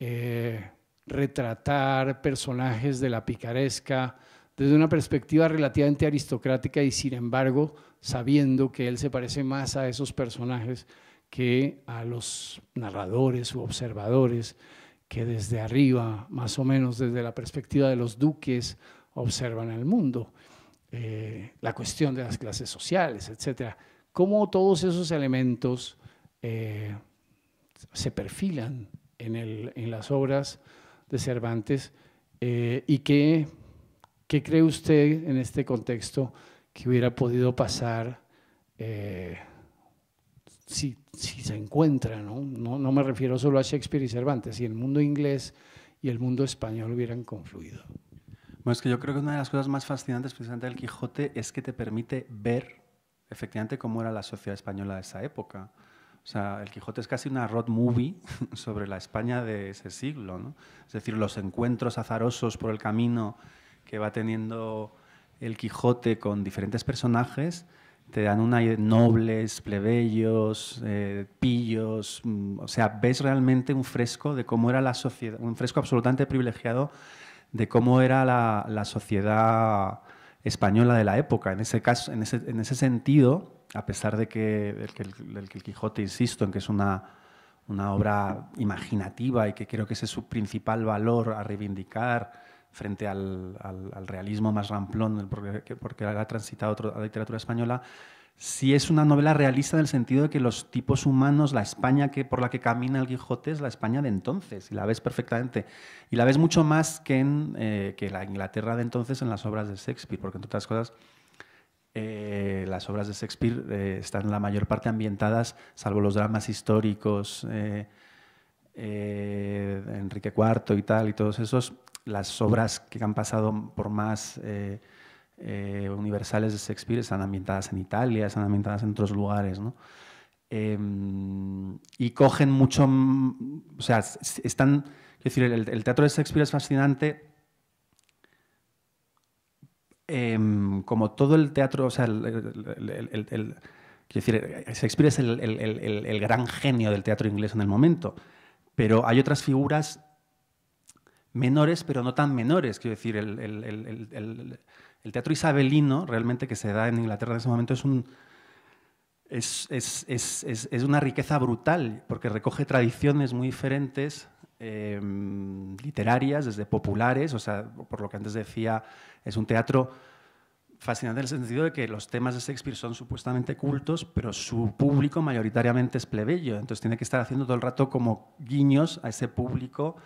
Eh, retratar personajes de la picaresca desde una perspectiva relativamente aristocrática y sin embargo sabiendo que él se parece más a esos personajes que a los narradores u observadores que desde arriba, más o menos desde la perspectiva de los duques, observan el mundo. Eh, la cuestión de las clases sociales, etcétera, Cómo todos esos elementos eh, se perfilan en, las obras de Cervantes eh, y qué, cree usted en este contexto que hubiera podido pasar si, se encuentra, ¿no? No me refiero solo a Shakespeare y Cervantes, si el mundo inglés y el mundo español hubieran confluido. Bueno, es que yo creo que una de las cosas más fascinantes precisamente del Quijote es que te permite ver efectivamente cómo era la sociedad española de esa época. O sea, el Quijote es casi una road movie sobre la España de ese siglo, ¿no? Es decir, los encuentros azarosos por el camino que va teniendo el Quijote con diferentes personajes te dan una nobles, plebeyos, eh, pillos, mm, o sea, ves realmente un fresco de cómo era la sociedad, un fresco absolutamente privilegiado de cómo era la, sociedad española de la época. En ese, caso, en ese, sentido, a pesar de que, el, Quijote, insisto, en que es una, obra imaginativa y que creo que ese es su principal valor a reivindicar frente al, realismo más ramplón porque, porque ha transitado a la literatura española, si es una novela realista en el sentido de que los tipos humanos, la España que, por la que camina el Quijote es la España de entonces, y la ves perfectamente. Y la ves mucho más que, en, eh, la Inglaterra de entonces en las obras de Shakespeare, porque entre otras cosas, eh, las obras de Shakespeare eh, están en la mayor parte ambientadas, salvo los dramas históricos, Enrique IV y tal, y todos esos, las obras que han pasado por más universales de Shakespeare están ambientadas en Italia, están ambientadas en otros lugares, y cogen mucho, o sea, están, es decir, el, teatro de Shakespeare es fascinante como todo el teatro, o sea, el, decir, Shakespeare es el, gran genio del teatro inglés en el momento, pero hay otras figuras menores, pero no tan menores, quiero decir, el, el teatro isabelino, realmente, que se da en Inglaterra en ese momento, es, una riqueza brutal, porque recoge tradiciones muy diferentes, em, literarias, desde populares, o sea, por lo que antes decía, es un teatro fascinante en el sentido de que los temas de Shakespeare son supuestamente cultos, pero su público mayoritariamente es plebeyo, entonces tiene que estar haciendo todo el rato como guiños a ese público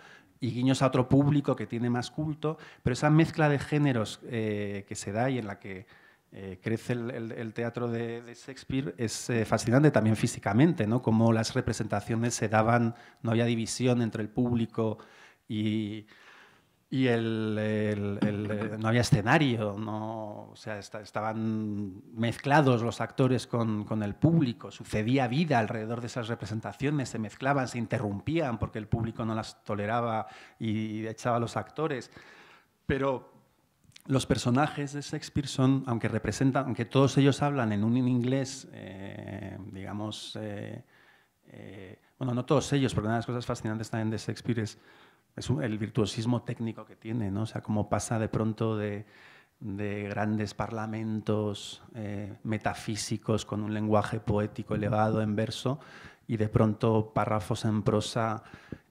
y guiños a otro público que tiene más culto, pero esa mezcla de géneros eh, que se da y en la que eh, crece el, teatro de, Shakespeare es eh, fascinante también físicamente, ¿no? Cómo las representaciones se daban, no había división entre el público y y el, eh, no había escenario, no, estaban mezclados los actores con, con, el público, sucedía vida alrededor de esas representaciones, se mezclaban, se interrumpían porque el público no las toleraba y echaba a los actores. Pero los personajes de Shakespeare son, aunque representan, aunque todos ellos hablan en un inglés, eh, digamos, eh, bueno, no todos ellos, pero una de las cosas fascinantes también de Shakespeare es es el virtuosismo técnico que tiene, ¿no? O sea, cómo pasa de pronto de, grandes parlamentos eh, metafísicos con un lenguaje poético elevado en verso y de pronto párrafos en prosa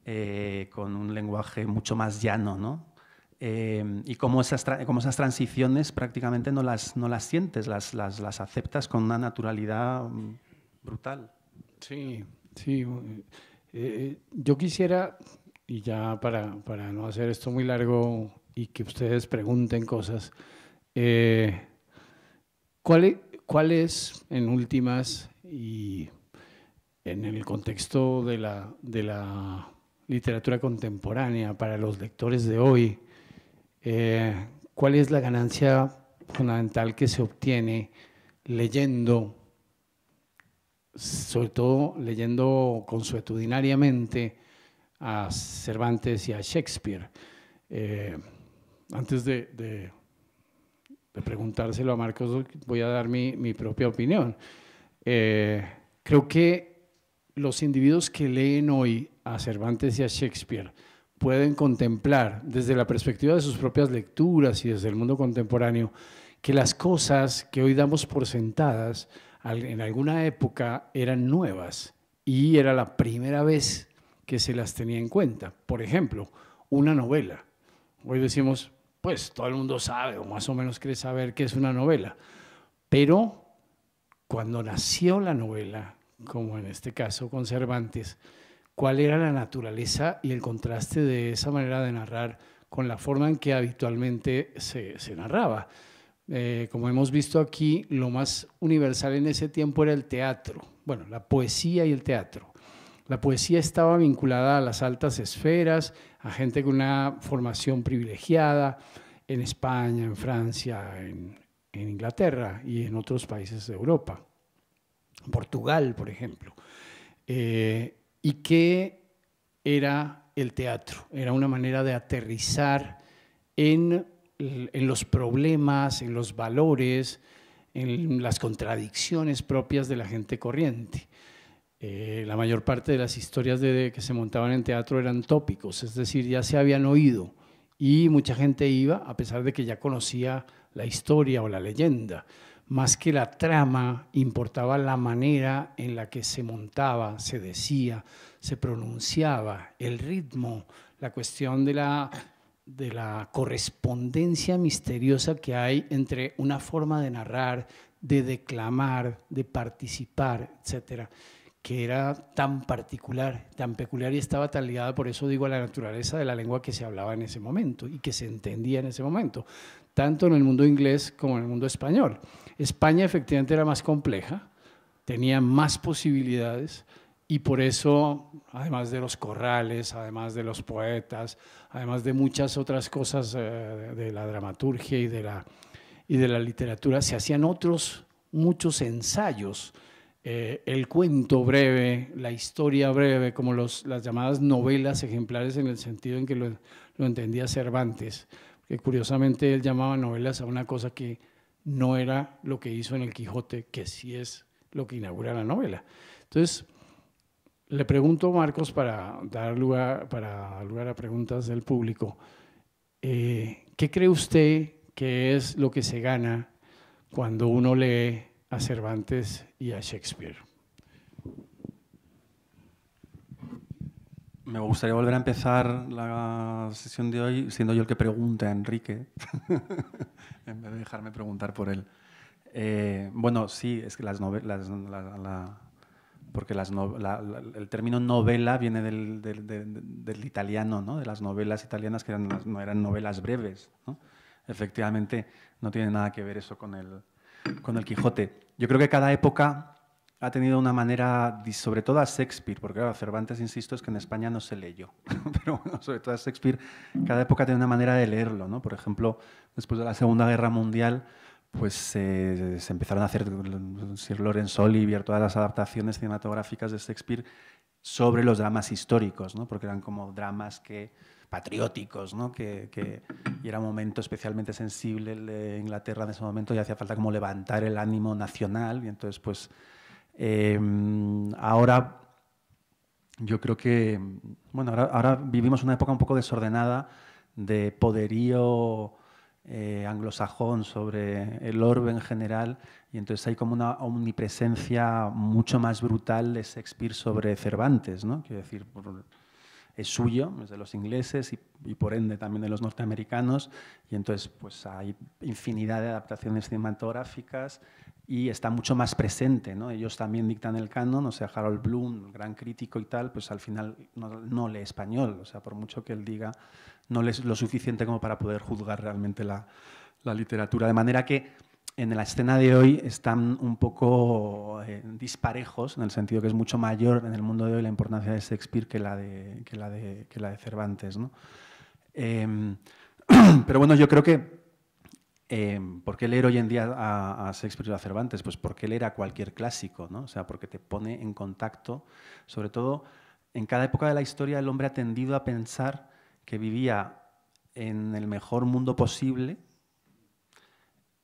eh, con un lenguaje mucho más llano, ¿no? Em, y como esas, esas transiciones prácticamente no las, no las sientes, las, las, las aceptas con una naturalidad mm, brutal. Sí, sí. Eh, yo quisiera y ya para, no hacer esto muy largo y que ustedes pregunten cosas, eh, ¿cuál, es, en últimas, y en el contexto de la, literatura contemporánea para los lectores de hoy, eh, cuál es la ganancia fundamental que se obtiene leyendo, sobre todo leyendo consuetudinariamente, a Cervantes y a Shakespeare. Eh, antes de, preguntárselo a Marcos, voy a dar mi, propia opinión. Eh, creo que los individuos que leen hoy a Cervantes y a Shakespeare pueden contemplar desde la perspectiva de sus propias lecturas y desde el mundo contemporáneo que las cosas que hoy damos por sentadas en alguna época eran nuevas y era la primera vez que se las tenía en cuenta. Por ejemplo, una novela. Hoy decimos, pues todo el mundo sabe o más o menos quiere saber qué es una novela. Pero cuando nació la novela, como en este caso con Cervantes, cuál era la naturaleza y el contraste de esa manera de narrar con la forma en que habitualmente se, narraba. Eh, como hemos visto aquí, lo más universal en ese tiempo era el teatro, bueno, la poesía y el teatro. La poesía estaba vinculada a las altas esferas, a gente con una formación privilegiada en España, en Francia, en, Inglaterra y en otros países de Europa, Portugal, por ejemplo. Eh, y qué era el teatro, era una manera de aterrizar en los problemas, en los valores, en las contradicciones propias de la gente corriente. Eh, la mayor parte de las historias de, que se montaban en teatro eran tópicos, es decir, ya se habían oído y mucha gente iba a pesar de que ya conocía la historia o la leyenda. Más que la trama, importaba la manera en la que se montaba, se decía, se pronunciaba, el ritmo, la cuestión de la, de la correspondencia misteriosa que hay entre una forma de narrar, de declamar, de participar, etcétera que era tan particular, tan peculiar y estaba tan ligada, por eso digo, a la naturaleza de la lengua que se hablaba en ese momento y que se entendía en ese momento, tanto en el mundo inglés como en el mundo español. España efectivamente era más compleja, tenía más posibilidades y por eso, además de los corrales, además de los poetas, además de muchas otras cosas eh, de la dramaturgia y de la, y de la literatura, se hacían otros muchos ensayos eh, el cuento breve, la historia breve, como las llamadas novelas ejemplares en el sentido en que lo, entendía Cervantes, que curiosamente él llamaba novelas a una cosa que no era lo que hizo en el Quijote, que sí es lo que inaugura la novela. Entonces, le pregunto, Marcos, para dar lugar, para lugar a preguntas del público, eh, ¿qué cree usted que es lo que se gana cuando uno lee a Cervantes y a Shakespeare. Me gustaría volver a empezar la sesión de hoy siendo yo el que pregunte a Enrique, en vez de dejarme preguntar por él. Eh, bueno, sí, es que las novelas, porque las el término novela viene del, italiano, ¿no? de las novelas italianas que eran, no eran novelas breves. Efectivamente, no tiene nada que ver eso con el, con el Quijote. Yo creo que cada época ha tenido una manera, sobre todo a Shakespeare, porque Cervantes, insisto, es que en España no se leyó, pero bueno, sobre todo a Shakespeare, cada época tiene una manera de leerlo, ¿no? Por ejemplo, después de la Segunda Guerra Mundial, pues eh, se empezaron a hacer Sir Lawrence Olivier, todas las adaptaciones cinematográficas de Shakespeare sobre los dramas históricos, ¿no? Porque eran como dramas que patrióticos, ¿no? que, y era un momento especialmente sensible el de Inglaterra en ese momento y hacía falta como levantar el ánimo nacional. Y entonces, pues em, ahora yo creo que, bueno, ahora, vivimos una época un poco desordenada de poderío eh, anglosajón sobre el orbe en general y entonces hay como una omnipresencia mucho más brutal de Shakespeare sobre Cervantes, ¿no? Quiero decir, por, es suyo, es de los ingleses y, por ende también de los norteamericanos. Y entonces pues hay infinidad de adaptaciones cinematográficas y está mucho más presente. Ellos también dictan el canon, o sea, Harold Bloom, gran crítico y tal, pues al final no, lee español, o sea, por mucho que él diga, no lee lo suficiente como para poder juzgar realmente la, la literatura. De manera que en la escena de hoy están un poco eh, disparejos, en el sentido que es mucho mayor en el mundo de hoy la importancia de Shakespeare que la de, la de, Cervantes. Em, pero bueno, yo creo que... Eh, ¿Por qué leer hoy en día a, a, Shakespeare o a Cervantes? Pues porque leer a cualquier clásico, ¿no? O sea, porque te pone en contacto, sobre todo en cada época de la historia el hombre ha tendido a pensar que vivía en el mejor mundo posible,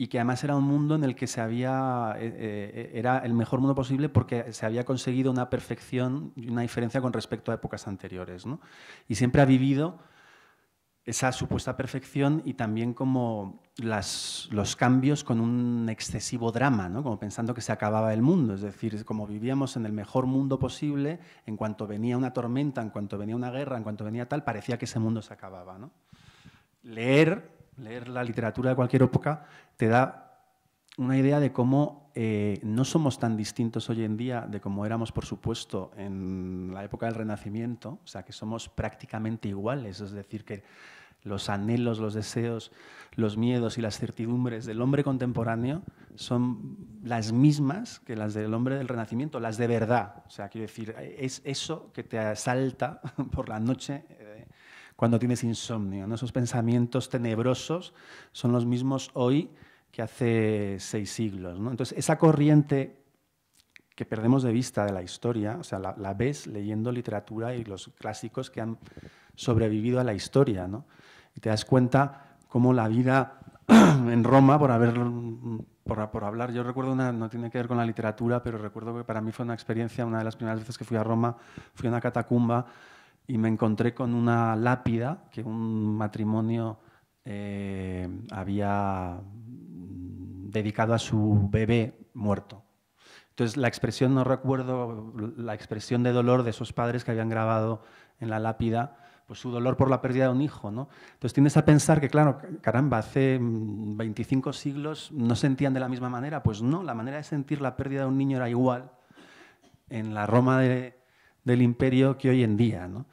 y que además era un mundo en el que se había, eh, eh, eh, era el mejor mundo posible porque se había conseguido una perfección y una diferencia con respecto a épocas anteriores. ¿no? Y siempre ha vivido esa supuesta perfección y también como las, los cambios con un excesivo drama, ¿no? como pensando que se acababa el mundo, es decir, como vivíamos en el mejor mundo posible, en cuanto venía una tormenta, en cuanto venía una guerra, en cuanto venía tal, parecía que ese mundo se acababa. ¿no? Leer leer la literatura de cualquier época te da una idea de cómo eh, no somos tan distintos hoy en día de como éramos, por supuesto, en la época del Renacimiento, o sea, que somos prácticamente iguales, es decir, que los anhelos, los deseos, los miedos y las certidumbres del hombre contemporáneo son las mismas que las del hombre del Renacimiento, las de verdad. O sea, quiero decir, es eso que te asalta por la noche eh, cuando tienes insomnio. Esos pensamientos tenebrosos son los mismos hoy que hace seis siglos. Entonces, esa corriente que perdemos de vista de la historia, o sea, la, ves leyendo literatura y los clásicos que han sobrevivido a la historia, ¿no? Y te das cuenta cómo la vida en Roma, por haber, por, hablar, yo recuerdo no tiene que ver con la literatura, pero recuerdo que para mí fue una experiencia, una de las primeras veces que fui a Roma, fui a una catacumba y me encontré con una lápida que un matrimonio eh, había dedicado a su bebé muerto. Entonces la expresión, no recuerdo, la expresión de dolor de esos padres que habían grabado en la lápida, pues su dolor por la pérdida de un hijo, ¿no? Entonces tienes a pensar que, claro, caramba, hace 25 mm, siglos no sentían de la misma manera. Pues no, la manera de sentir la pérdida de un niño era igual en la Roma del imperio que hoy en día, ¿no?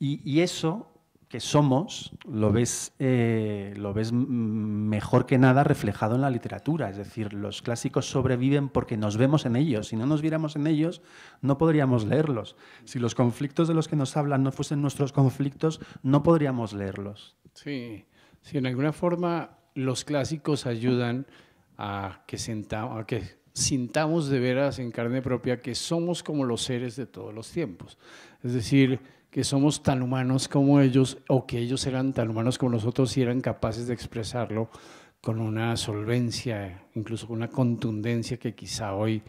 Y, eso que somos lo ves, eh, lo ves mejor que nada reflejado en la literatura. Es decir, los clásicos sobreviven porque nos vemos en ellos. Si no nos viéramos en ellos, no podríamos leerlos. Si los conflictos de los que nos hablan no fuesen nuestros conflictos, no podríamos leerlos. Sí, si en alguna forma los clásicos ayudan a que, sentamos, a que sintamos de veras en carne propia que somos como los seres de todos los tiempos. Es decir, que somos tan humanos como ellos o que ellos eran tan humanos como nosotros y eran capaces de expresarlo con una solvencia, incluso con una contundencia que quizá hoy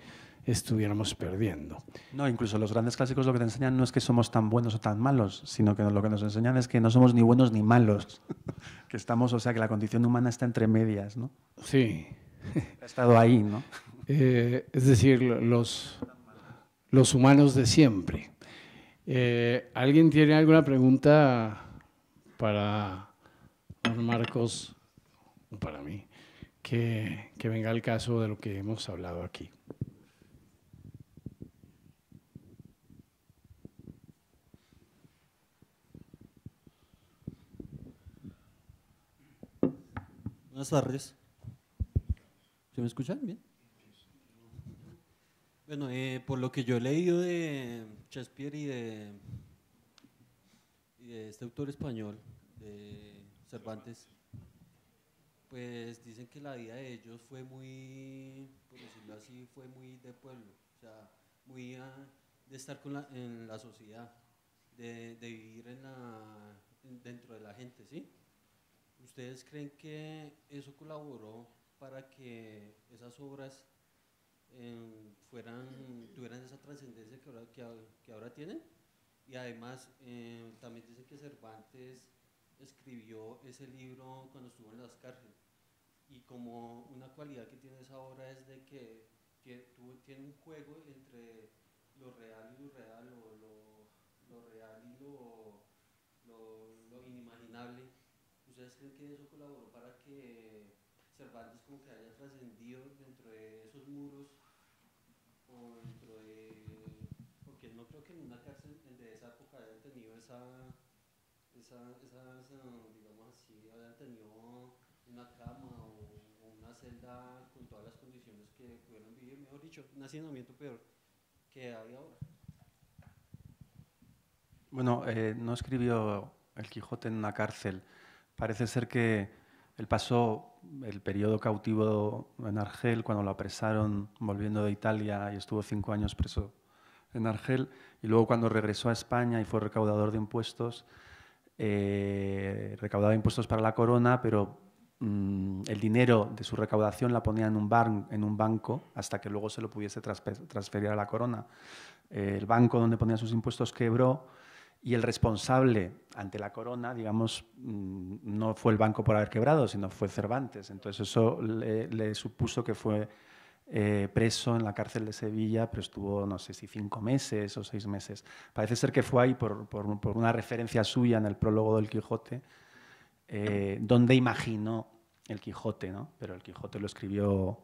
estuviéramos perdiendo. No, incluso los grandes clásicos lo que te enseñan no es que somos tan buenos o tan malos, sino que lo que nos enseñan es que no somos ni buenos ni malos, que estamos, o sea, que la condición humana está entre medias, ¿no? Sí. Ha estado ahí, ¿no? Eh, es decir, los, los humanos de siempre. Eh, ¿Alguien tiene alguna pregunta para Marcos o para mí que, que venga al caso de lo que hemos hablado aquí? Buenas tardes. ¿Se me escuchan bien? Bueno, eh, por lo que yo he leído de Shakespeare y de, este autor español, de Cervantes, pues dicen que la vida de ellos fue muy, por decirlo así, fue muy de pueblo, o sea, muy de estar con la, en la sociedad, de, de vivir en la, dentro de la gente, ¿sí? ¿Ustedes creen que eso colaboró para que esas obras fueran, tuvieran esa trascendencia que ahora, que, ahora tienen. Y además, eh, también dice que Cervantes escribió ese libro cuando estuvo en las cárceles. Y como una cualidad que tiene esa obra es de que, tiene un juego entre lo real y lo real, o lo, real y lo, lo, lo inimaginable. ¿Ustedes creen que eso colaboró para que Cervantes como que haya trascendido dentro de esos muros porque no creo que en una cárcel de esa época hayan tenido esa, esa, esa, digamos así, haya tenido una cama o, una celda con todas las condiciones que pudieron vivir, mejor dicho, un hacinamiento peor que hay ahora. Bueno, eh, no escribió el Quijote en una cárcel. Parece ser que él pasó el periodo cautivo en Argel, cuando lo apresaron volviendo de Italia y estuvo cinco años preso en Argel, y luego cuando regresó a España y fue recaudador de impuestos, eh, recaudaba impuestos para la corona, pero mm, el dinero de su recaudación la ponía en un, en un banco hasta que luego se lo pudiese transferir a la corona. Eh, el banco donde ponía sus impuestos quebró y el responsable ante la corona, digamos, mm, no fue el banco por haber quebrado, sino fue Cervantes. Entonces eso le, supuso que fue eh, preso en la cárcel de Sevilla, pero estuvo, no sé si cinco meses o seis meses. Parece ser que fue ahí por, una referencia suya en el prólogo del Quijote, eh, donde imaginó el Quijote, ¿no? Pero el Quijote lo escribió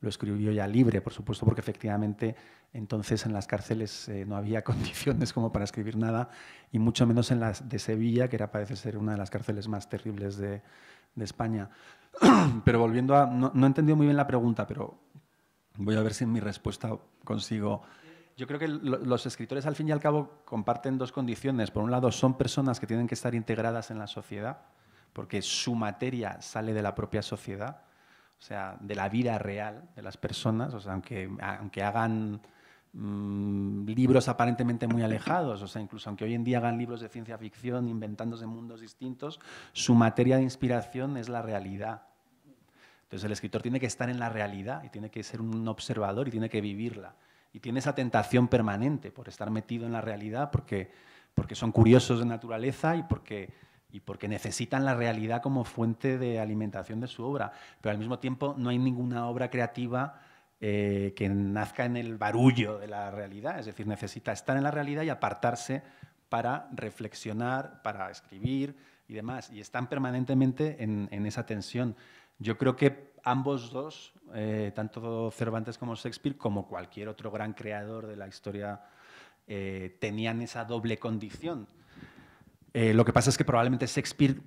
lo escribió ya libre, por supuesto, porque efectivamente entonces en las cárceles eh, no había condiciones como para escribir nada, y mucho menos en las de Sevilla, que era, parece ser, una de las cárceles más terribles de, España. pero volviendo a... No, no he entendido muy bien la pregunta, pero voy a ver si en mi respuesta consigo... Yo creo que los escritores, al fin y al cabo, comparten dos condiciones. Por un lado, son personas que tienen que estar integradas en la sociedad, porque su materia sale de la propia sociedad o sea, de la vida real de las personas, o sea, aunque, aunque hagan mm, libros aparentemente muy alejados, o sea, incluso aunque hoy en día hagan libros de ciencia ficción inventándose mundos distintos, su materia de inspiración es la realidad. Entonces el escritor tiene que estar en la realidad y tiene que ser un observador y tiene que vivirla. Y tiene esa tentación permanente por estar metido en la realidad porque, porque son curiosos de naturaleza y porque y porque necesitan la realidad como fuente de alimentación de su obra. Pero al mismo tiempo no hay ninguna obra creativa eh, que nazca en el barullo de la realidad. Es decir, necesita estar en la realidad y apartarse para reflexionar, para escribir y demás. Y están permanentemente en, esa tensión. Yo creo que ambos dos, eh, tanto Cervantes como Shakespeare, como cualquier otro gran creador de la historia, eh, tenían esa doble condición eh, lo que pasa es que probablemente Shakespeare,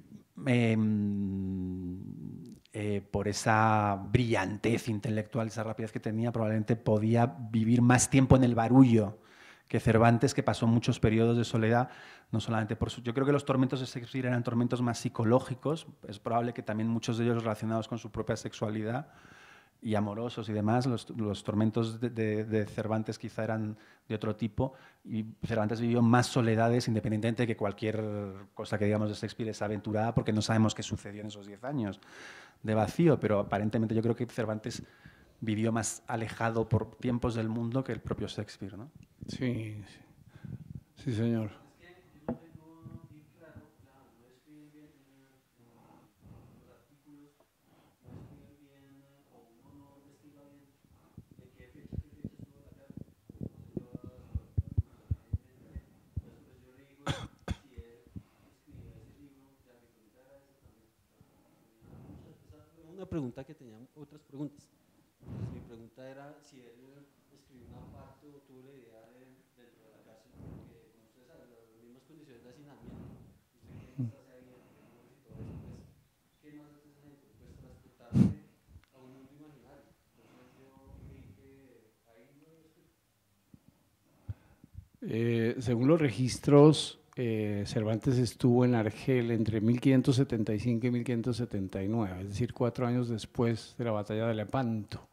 em, eh, por esa brillantez intelectual, esa rapidez que tenía, probablemente podía vivir más tiempo en el barullo que Cervantes, que pasó muchos periodos de soledad, no solamente por su... Yo creo que los tormentos de Shakespeare eran tormentos más psicológicos, es probable que también muchos de ellos relacionados con su propia sexualidad, y amorosos y demás, los, los tormentos de, de, Cervantes quizá eran de otro tipo, y Cervantes vivió más soledades independientemente de que cualquier cosa que digamos de Shakespeare es aventurada, porque no sabemos qué sucedió en esos 10 años de vacío, pero aparentemente yo creo que Cervantes vivió más alejado por tiempos del mundo que el propio Shakespeare, ¿no? sí, sí señor. pregunta que tenían otras preguntas. mi pregunta era si él escribió una parte o tuvo la idea de, dentro de la cárcel, porque con ustedes saben, las mismas condiciones de hacinamiento, usted mm. eso, pues, ¿qué más es Pues transportarse a un mundo imaginario. Entonces yo que ahí no lo eh, según los registros eh, Cervantes estuvo en Argel entre 1575 y 1579, es decir, cuatro años después de la batalla de Lepanto,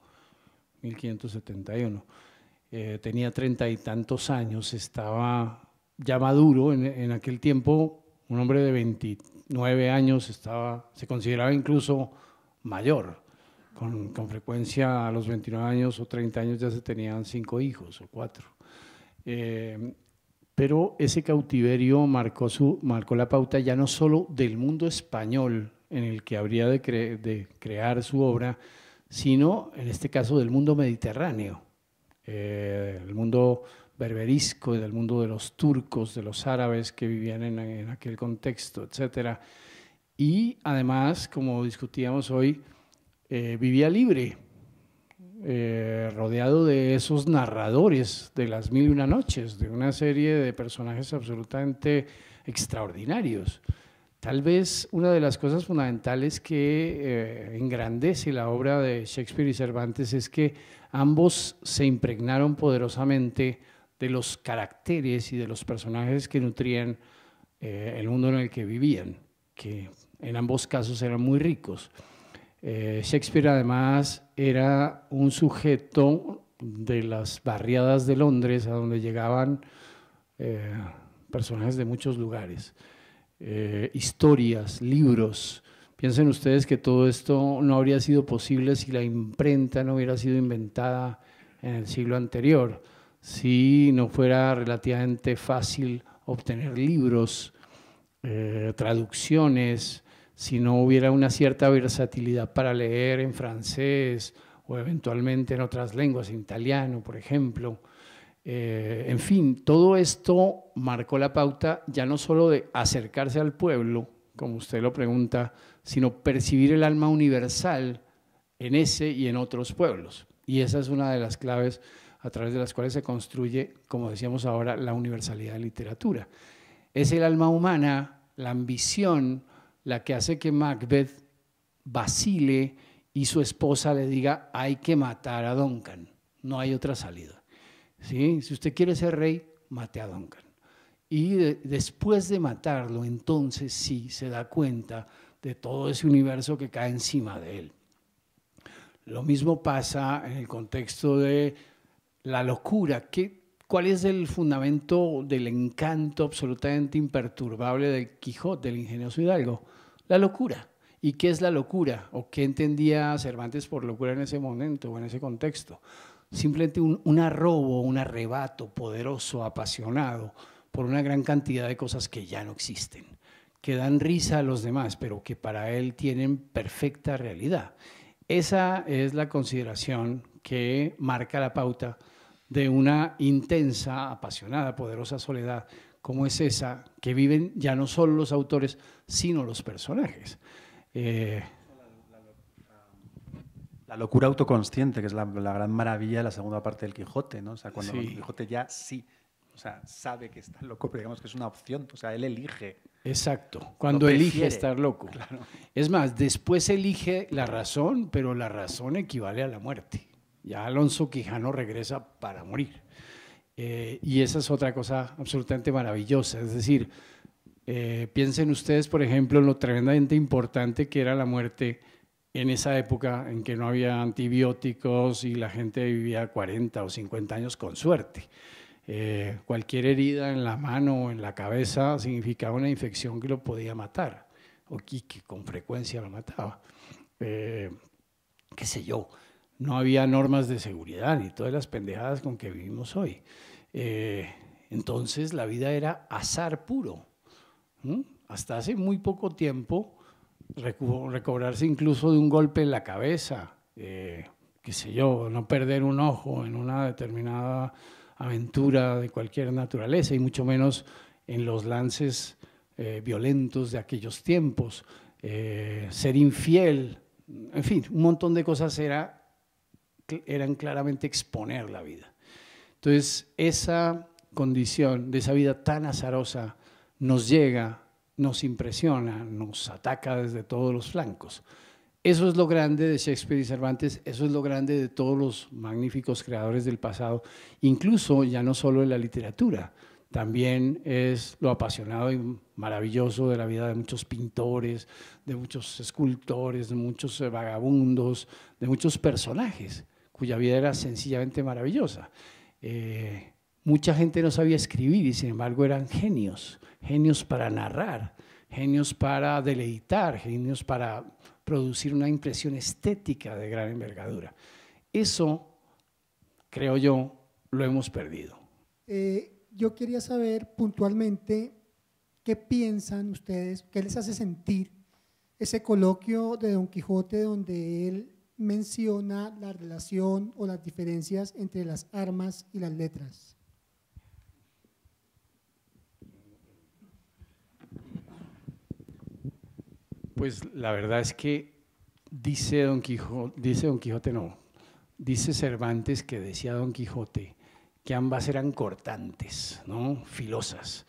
1571. Eh, tenía treinta y tantos años, estaba ya maduro en, aquel tiempo, un hombre de 29 años estaba, se consideraba incluso mayor. Con, frecuencia a los 29 años o 30 años ya se tenían cinco hijos o cuatro. Eh, pero ese cautiverio marcó, su, marcó la pauta ya no solo del mundo español en el que habría de, crear su obra, sino en este caso del mundo mediterráneo, del eh, el mundo berberisco, del mundo de los turcos, de los árabes que vivían en, aquel contexto, etc. Y además, como discutíamos hoy, eh, vivía libre, eh, rodeado de esos narradores de las mil y una noches, de una serie de personajes absolutamente extraordinarios. Tal vez una de las cosas fundamentales que eh, engrandece la obra de Shakespeare y Cervantes es que ambos se impregnaron poderosamente de los caracteres y de los personajes que nutrían eh, el mundo en el que vivían, que en ambos casos eran muy ricos. Eh, Shakespeare además era un sujeto de las barriadas de Londres a donde llegaban eh, personajes de muchos lugares, eh, historias, libros. Piensen ustedes que todo esto no habría sido posible si la imprenta no hubiera sido inventada en el siglo anterior, si no fuera relativamente fácil obtener libros, traducciones, si no hubiera una cierta versatilidad para leer en francés o eventualmente en otras lenguas, en italiano, por ejemplo. Eh, en fin, todo esto marcó la pauta ya no solo de acercarse al pueblo, como usted lo pregunta, sino percibir el alma universal en ese y en otros pueblos. Y esa es una de las claves a través de las cuales se construye, como decíamos ahora, la universalidad de literatura. Es el alma humana, la ambición, la que hace que Macbeth vacile y su esposa le diga, hay que matar a Duncan, no hay otra salida. ¿Sí? Si usted quiere ser rey, mate a Duncan. Y después de matarlo, entonces sí se da cuenta de todo ese universo que cae encima de él. Lo mismo pasa en el contexto de la locura. ¿Qué, ¿Cuál es el fundamento del encanto absolutamente imperturbable de Quijote, del ingenioso Hidalgo? la locura. ¿Y qué es la locura? ¿O qué entendía Cervantes por locura en ese momento o en ese contexto? Simplemente un, un arrobo, un arrebato poderoso, apasionado por una gran cantidad de cosas que ya no existen, que dan risa a los demás, pero que para él tienen perfecta realidad. Esa es la consideración que marca la pauta de una intensa, apasionada, poderosa soledad como es esa que viven ya no solo los autores, sino los personajes. Eh, la locura autoconsciente, que es la, gran maravilla de la segunda parte del Quijote, ¿no? O sea, cuando el Quijote ya sí, o sea, sabe que está loco, pero digamos que es una opción, o sea, él elige. Exacto, cuando elige estar loco. Es más, después elige la razón, pero la razón equivale a la muerte. Ya Alonso Quijano regresa para morir. Eh, y esa es otra cosa absolutamente maravillosa, es decir, eh, piensen ustedes, por ejemplo, en lo tremendamente importante que era la muerte en esa época en que no había antibióticos y la gente vivía 40 o 50 años con suerte. Eh, cualquier herida en la mano o en la cabeza significaba una infección que lo podía matar, o que, con frecuencia lo mataba. Eh, qué sé yo, no había normas de seguridad ni todas las pendejadas con que vivimos hoy. entonces la vida era azar puro, ¿Mm? Hasta hace muy poco tiempo, recobrarse incluso de un golpe en la cabeza, eh, qué sé yo, no perder un ojo en una determinada aventura de cualquier naturaleza y mucho menos en los lances eh, violentos de aquellos tiempos, eh, ser infiel, en fin, un montón de cosas era, eran claramente exponer la vida. Entonces, esa condición de esa vida tan azarosa nos llega, nos impresiona, nos ataca desde todos los flancos. Eso es lo grande de Shakespeare y Cervantes, eso es lo grande de todos los magníficos creadores del pasado, incluso ya no solo en la literatura, también es lo apasionado y maravilloso de la vida de muchos pintores, de muchos escultores, de muchos eh, vagabundos, de muchos personajes, cuya vida era sencillamente maravillosa. Eh, mucha gente no sabía escribir y sin embargo eran genios, genios para narrar, genios para deleitar, genios para producir una impresión estética de gran envergadura. Eso, creo yo, lo hemos perdido. Eh, yo quería saber puntualmente qué piensan ustedes, qué les hace sentir ese coloquio de Don Quijote donde él menciona la relación o las diferencias entre las armas y las letras. Pues la verdad es que dice Don Quijote, dice Don Quijote no, dice Cervantes que decía Don Quijote que ambas eran cortantes, ¿no? Filosas.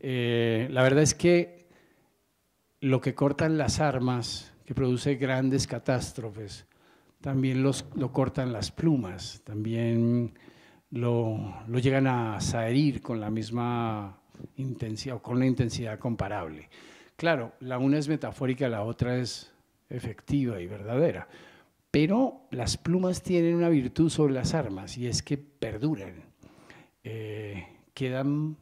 Eh, la verdad es que lo que cortan las armas, que produce grandes catástrofes, también lo cortan las plumas, también lo, llegan a herir con la misma intensidad o con una intensidad comparable. Claro, la una es metafórica, la otra es efectiva y verdadera. Pero las plumas tienen una virtud sobre las armas y es que perduran, eh, quedan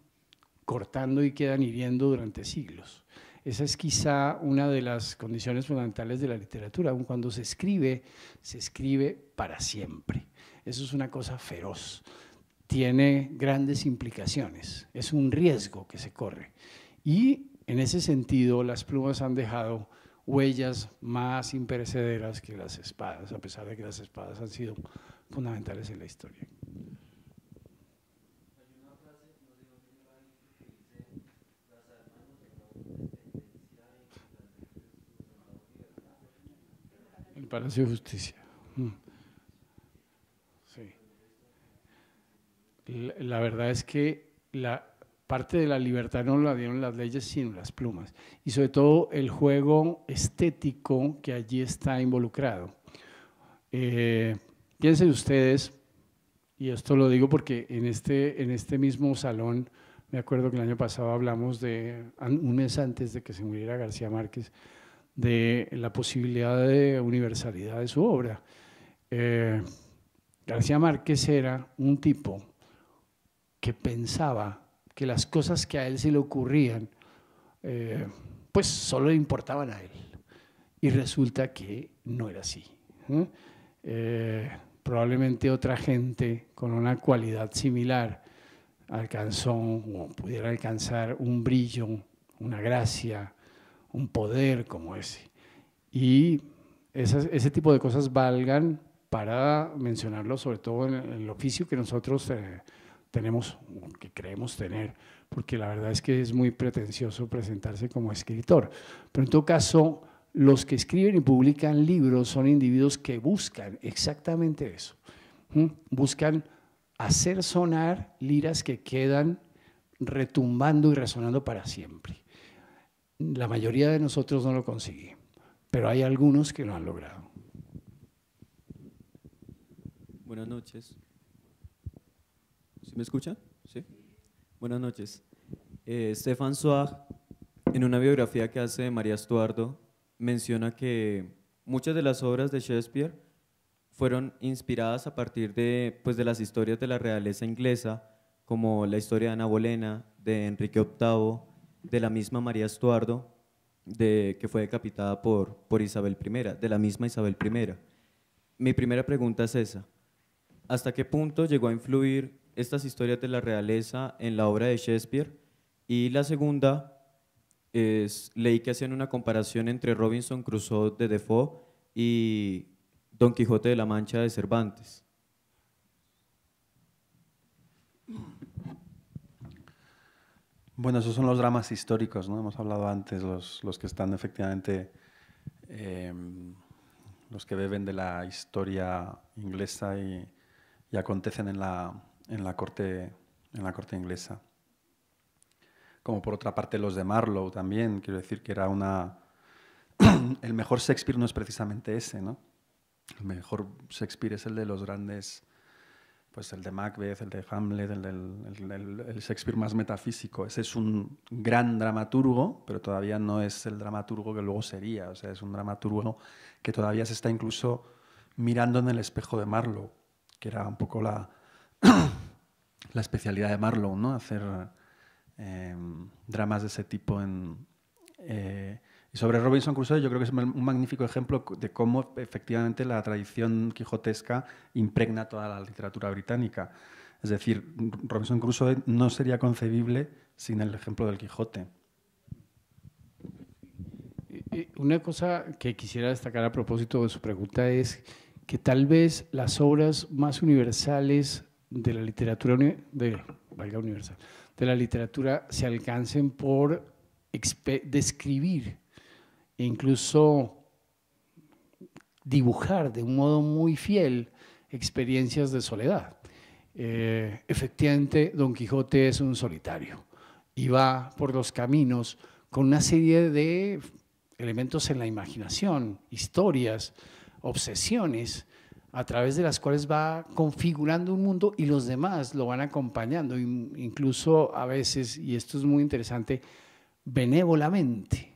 cortando y quedan hiriendo durante siglos. Esa es quizá una de las condiciones fundamentales de la literatura. Aun cuando se escribe, se escribe para siempre. Eso es una cosa feroz. Tiene grandes implicaciones. Es un riesgo que se corre. Y en ese sentido, las plumas han dejado huellas más imperecederas que las espadas, a pesar de que las espadas han sido fundamentales en la historia. El Palacio de Justicia. Mm. Sí. la verdad es que la, parte de la libertad no la dieron las leyes, sino las plumas. Y sobre todo el juego estético que allí está involucrado. Eh, piensen ustedes, y esto lo digo porque en este, en este mismo salón, me acuerdo que el año pasado hablamos de, un mes antes de que se muriera García Márquez, de la posibilidad de universalidad de su obra. Eh, García Márquez era un tipo que pensaba que las cosas que a él se le ocurrían, eh, pues solo le importaban a él. Y resulta que no era así. Eh, probablemente otra gente con una cualidad similar alcanzó o pudiera alcanzar un brillo, una gracia, un poder como ese. Y ese tipo de cosas valgan para mencionarlo sobre todo en el oficio que nosotros eh, tenemos, que creemos tener, porque la verdad es que es muy pretencioso presentarse como escritor. Pero en todo caso, los que escriben y publican libros son individuos que buscan exactamente eso. Buscan hacer sonar liras que quedan retumbando y resonando para siempre. La mayoría de nosotros no lo consigue, pero hay algunos que lo han logrado. Buenas noches me escucha? ¿Sí? Buenas noches. Eh, Stefan Zweig, en una biografía que hace de María Estuardo, menciona que muchas de las obras de Shakespeare fueron inspiradas a partir de, pues, de las historias de la realeza inglesa, como la historia de Ana Bolena, de Enrique VIII, de la misma María Estuardo, de, que fue decapitada por, por Isabel I, de la misma Isabel I. Mi primera pregunta es esa. ¿Hasta qué punto llegó a influir estas historias de la realeza en la obra de Shakespeare. Y la segunda es, leí que hacían una comparación entre Robinson Crusoe de Defoe y Don Quijote de la Mancha de Cervantes. Bueno, esos son los dramas históricos, ¿no? Hemos hablado antes, los, que están efectivamente, em, los que beben de la historia inglesa y, y acontecen en la, en la corte, en la corte inglesa. Como por otra parte los de Marlowe también, quiero decir que era una... el mejor Shakespeare no es precisamente ese, ¿no? El mejor Shakespeare es el de los grandes, pues el de Macbeth, el de Hamlet, el, el, el, el Shakespeare más metafísico. Ese es un gran dramaturgo, pero todavía no es el dramaturgo que luego sería. O sea, es un dramaturgo que todavía se está incluso mirando en el espejo de Marlowe, que era un poco la, la especialidad de Marlowe, ¿no? Hacer em, dramas de ese tipo eh, y sobre Robinson Crusoe yo creo que es un magnífico ejemplo de cómo efectivamente la tradición quijotesca impregna toda la literatura británica. Es decir, Robinson Crusoe no sería concebible sin el ejemplo del Quijote. Una cosa que quisiera destacar a propósito de su pregunta es que tal vez las obras más universales de la literatura de, universal, de la literatura se alcancen por describir e incluso dibujar de un modo muy fiel experiencias de soledad. Eh, efectivamente, Don Quijote es un solitario y va por los caminos con una serie de elementos en la imaginación, historias, obsesiones, a través de las cuales va configurando un mundo y los demás lo van acompañando, incluso a veces, y esto es muy interesante, benévolamente.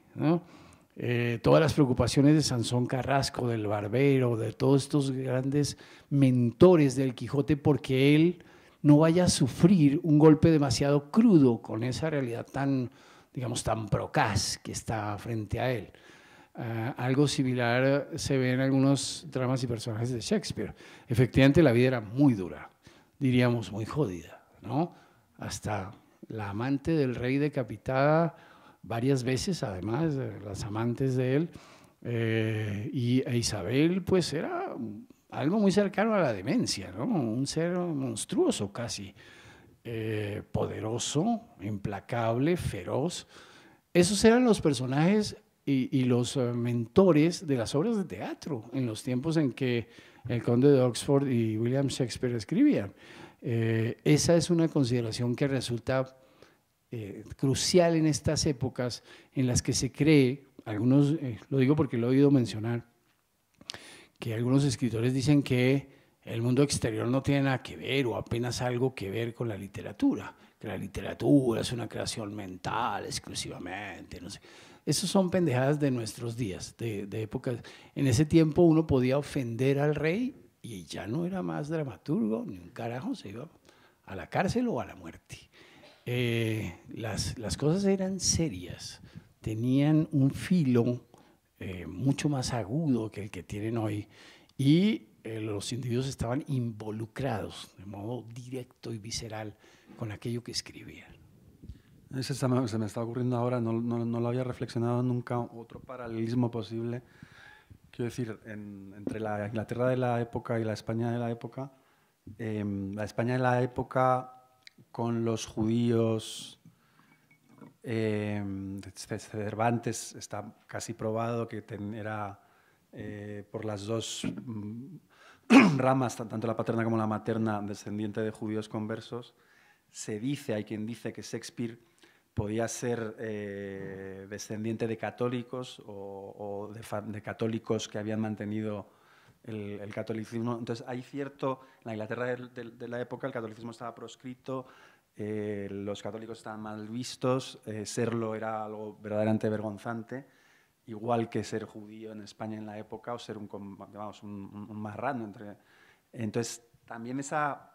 Eh, todas las preocupaciones de Sansón Carrasco, del Barbero, de todos estos grandes mentores del Quijote, porque él no vaya a sufrir un golpe demasiado crudo con esa realidad tan, digamos, tan procaz que está frente a él. Ah, algo similar eh, se ve en algunos dramas y personajes de Shakespeare. Efectivamente, la vida era muy dura, diríamos muy jodida, ¿no? Hasta la amante del rey decapitada varias veces, además, eh, las amantes de él, eh, y Isabel, pues era algo muy cercano a la demencia, Un ser monstruoso casi, poderoso, implacable, feroz. Esos eran los personajes y, los eh, mentores de las obras de teatro en los tiempos en que el conde de Oxford y William Shakespeare escribían. Eh, esa es una consideración que resulta eh, crucial en estas épocas en las que se cree, algunos, lo digo porque lo he oído mencionar, que algunos escritores dicen que el mundo exterior no tiene nada que ver o apenas algo que ver con la literatura, que la literatura es una creación mental exclusivamente, no sé esas son pendejadas de nuestros días, de, épocas. En ese tiempo uno podía ofender al rey y ya no era más dramaturgo, ni un carajo, se iba a la cárcel o a la muerte. Eh, las, cosas eran serias, tenían un filo eh, mucho más agudo que el que tienen hoy y eh, los individuos estaban involucrados de modo directo y visceral con aquello que escribían. Ese se me, está ocurriendo ahora, no, no, no, lo había reflexionado nunca, otro paralelismo posible. Quiero decir, entre la Inglaterra de la época y la España de la época, em, la España de la época con los judíos, em, Cervantes está casi probado que era eh, por las dos mm, ramas, tanto la paterna como la materna, descendiente de judíos conversos. Se dice, hay quien dice que Shakespeare podía ser eh, descendiente de católicos o, de, católicos que habían mantenido el, catolicismo. Entonces, hay cierto, en la Inglaterra de, la época el catolicismo estaba proscrito, eh, los católicos estaban mal vistos, eh, serlo era algo verdaderamente vergonzante, igual que ser judío en España en la época o ser un, un, marrano. Entre... Entonces, también esa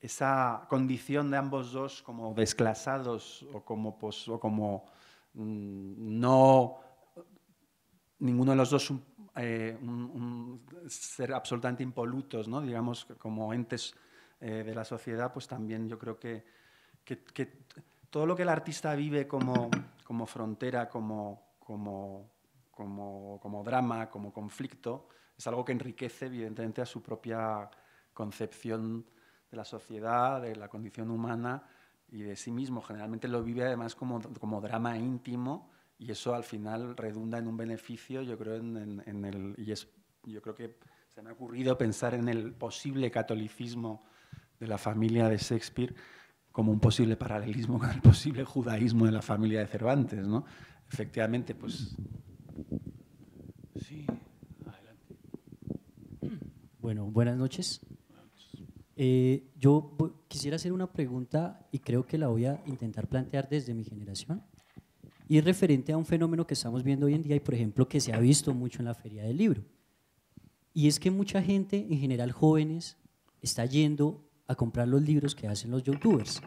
esa condición de ambos dos como desclasados o como, pues, como mm, no ninguno de los dos eh, ser absolutamente impolutos, ¿no? digamos, como entes eh, de la sociedad, pues también yo creo que, todo lo que el artista vive como, como frontera, como, como, como, como drama, como conflicto, es algo que enriquece evidentemente a su propia concepción de la sociedad, de la condición humana y de sí mismo. Generalmente lo vive además como, como drama íntimo y eso al final redunda en un beneficio, yo creo, en, el, y es, yo creo que se me ha ocurrido pensar en el posible catolicismo de la familia de Shakespeare como un posible paralelismo con el posible judaísmo de la familia de Cervantes, ¿no? Efectivamente, pues... Sí, adelante. Bueno, buenas noches. Eh, yo quisiera hacer una pregunta y creo que la voy a intentar plantear desde mi generación y es referente a un fenómeno que estamos viendo hoy en día y por ejemplo que se ha visto mucho en la feria del libro. Y es que mucha gente, en general jóvenes, está yendo a comprar los libros que hacen los youtubers.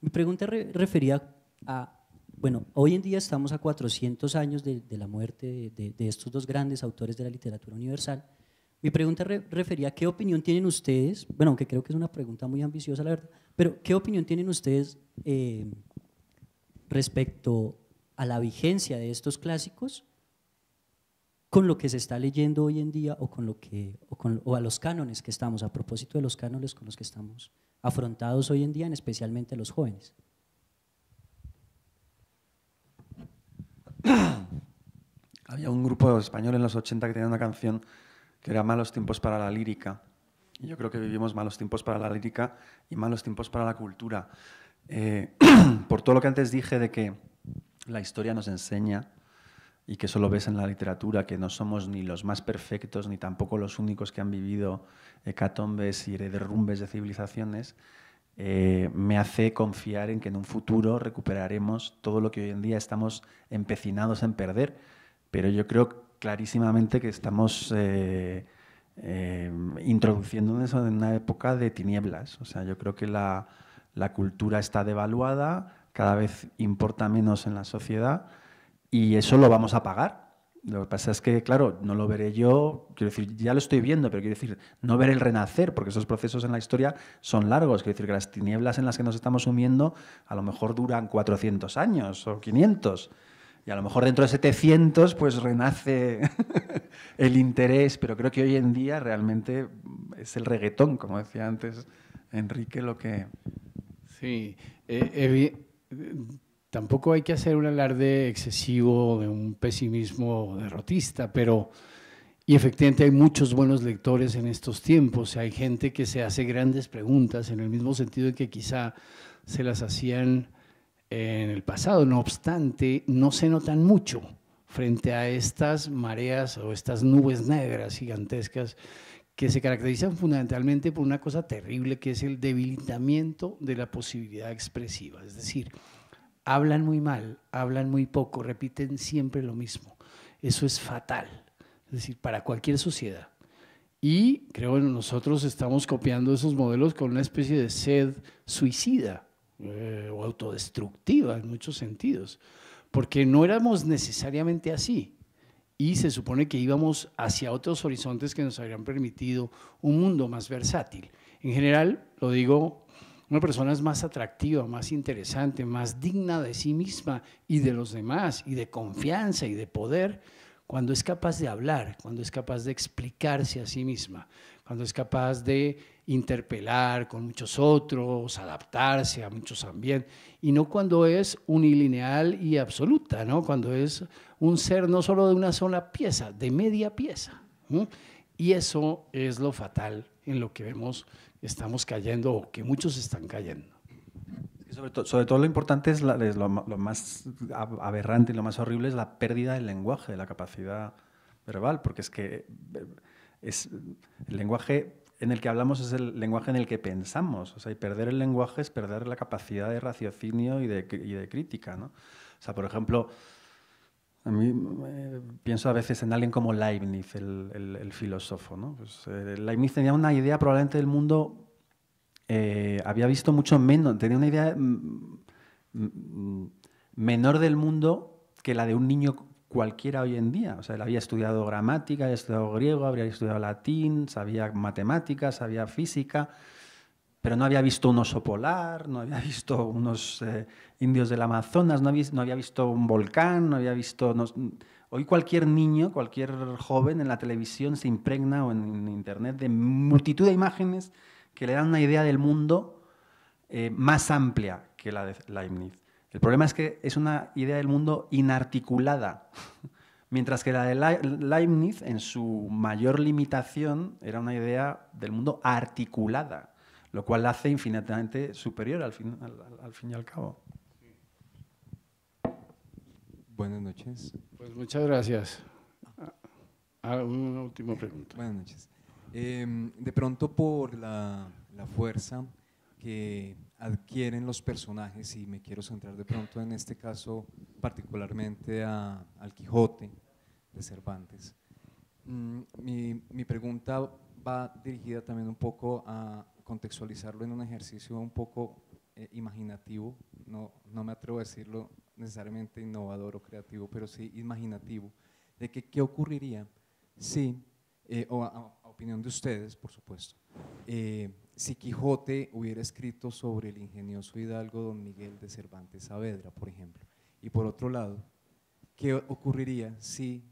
Mi pregunta refería a, bueno, hoy en día estamos a 400 años de, la muerte de estos dos grandes autores de la literatura universal mi pregunta refería a qué opinión tienen ustedes, bueno, aunque creo que es una pregunta muy ambiciosa, la verdad, pero qué opinión tienen ustedes eh, respecto a la vigencia de estos clásicos con lo que se está leyendo hoy en día o, con lo que, a los cánones que estamos, a propósito de los cánones con los que estamos afrontados hoy en día, en especialmente los jóvenes. Había un grupo español en los 80 que tenía una canción que eran malos tiempos para la lírica. Y yo creo que vivimos malos tiempos para la lírica y malos tiempos para la cultura. Eh, por todo lo que antes dije de que la historia nos enseña y que solo ves en la literatura, que no somos ni los más perfectos ni tampoco los únicos que han vivido hecatombes y derrumbes de civilizaciones, eh, me hace confiar en que en un futuro recuperaremos todo lo que hoy en día estamos empecinados en perder. Pero yo creo clarísimamente que estamos eh, eh, introduciendo eso en una época de tinieblas. O sea, yo creo que la, la cultura está devaluada, cada vez importa menos en la sociedad y eso lo vamos a pagar. Lo que pasa es que, claro, no lo veré yo, quiero decir, ya lo estoy viendo, pero quiero decir, no ver el renacer, porque esos procesos en la historia son largos, quiero decir que las tinieblas en las que nos estamos sumiendo a lo mejor duran 400 años o 500. Y a lo mejor dentro de 700 pues renace el interés, pero creo que hoy en día realmente es el reggaetón, como decía antes Enrique, lo que... Sí, eh, tampoco hay que hacer un alarde excesivo de un pesimismo derrotista, pero... Y efectivamente hay muchos buenos lectores en estos tiempos, hay gente que se hace grandes preguntas en el mismo sentido que quizá se las hacían en el pasado. No obstante, no se notan mucho frente a estas mareas o estas nubes negras gigantescas que se caracterizan fundamentalmente por una cosa terrible que es el debilitamiento de la posibilidad expresiva. Es decir, hablan muy mal, hablan muy poco, repiten siempre lo mismo. Eso es fatal, es decir, para cualquier sociedad. Y creo que nosotros estamos copiando esos modelos con una especie de sed suicida eh, o autodestructiva en muchos sentidos, porque no éramos necesariamente así y se supone que íbamos hacia otros horizontes que nos habrían permitido un mundo más versátil. En general, lo digo, una persona es más atractiva, más interesante, más digna de sí misma y de los demás, y de confianza y de poder, cuando es capaz de hablar, cuando es capaz de explicarse a sí misma, cuando es capaz de interpelar con muchos otros, adaptarse a muchos ambientes, y no cuando es unilineal y absoluta, ¿no? cuando es un ser no solo de una sola pieza, de media pieza. Y eso es lo fatal en lo que vemos que estamos cayendo o que muchos están cayendo. Sobre, todo lo importante es, lo, más aberrante y lo más horrible es la pérdida del lenguaje, de la capacidad verbal, porque es que eh, es, el lenguaje en el que hablamos es el lenguaje en el que pensamos. O sea, y perder el lenguaje es perder la capacidad de raciocinio y de, crítica. ¿no? O sea, por ejemplo, a mí eh, pienso a veces en alguien como Leibniz, el, filósofo. ¿no? Pues, eh, Leibniz tenía una idea probablemente del mundo, eh, había visto mucho menos, tenía una idea mm, mm, menor del mundo que la de un niño cualquiera hoy en día. O sea, él había estudiado gramática, había estudiado griego, habría estudiado latín, sabía matemáticas, sabía física, pero no había visto un oso polar, no había visto unos eh, indios del Amazonas, no había, visto un volcán, no había visto... hoy cualquier niño, cualquier joven en la televisión se impregna o en, Internet de multitud de imágenes que le dan una idea del mundo eh, más amplia que la de Leibniz. El problema es que es una idea del mundo inarticulada, mientras que la de Leibniz, en su mayor limitación, era una idea del mundo articulada, lo cual la hace infinitamente superior al fin, y al cabo. Buenas noches. Pues muchas gracias. Ah, una última pregunta. Buenas noches. Em, de pronto por la fuerza que adquieren los personajes, y me quiero centrar de pronto en este caso particularmente al Quijote de Cervantes. Mm, mi, pregunta va dirigida también un poco a contextualizarlo en un ejercicio un poco eh, imaginativo, no, no me atrevo a decirlo necesariamente innovador o creativo, pero sí imaginativo, de que qué ocurriría si eh, o a, opinión de ustedes, por supuesto, eh, si Quijote hubiera escrito sobre el ingenioso hidalgo don Miguel de Cervantes Saavedra, por ejemplo. Y por otro lado, ¿qué ocurriría si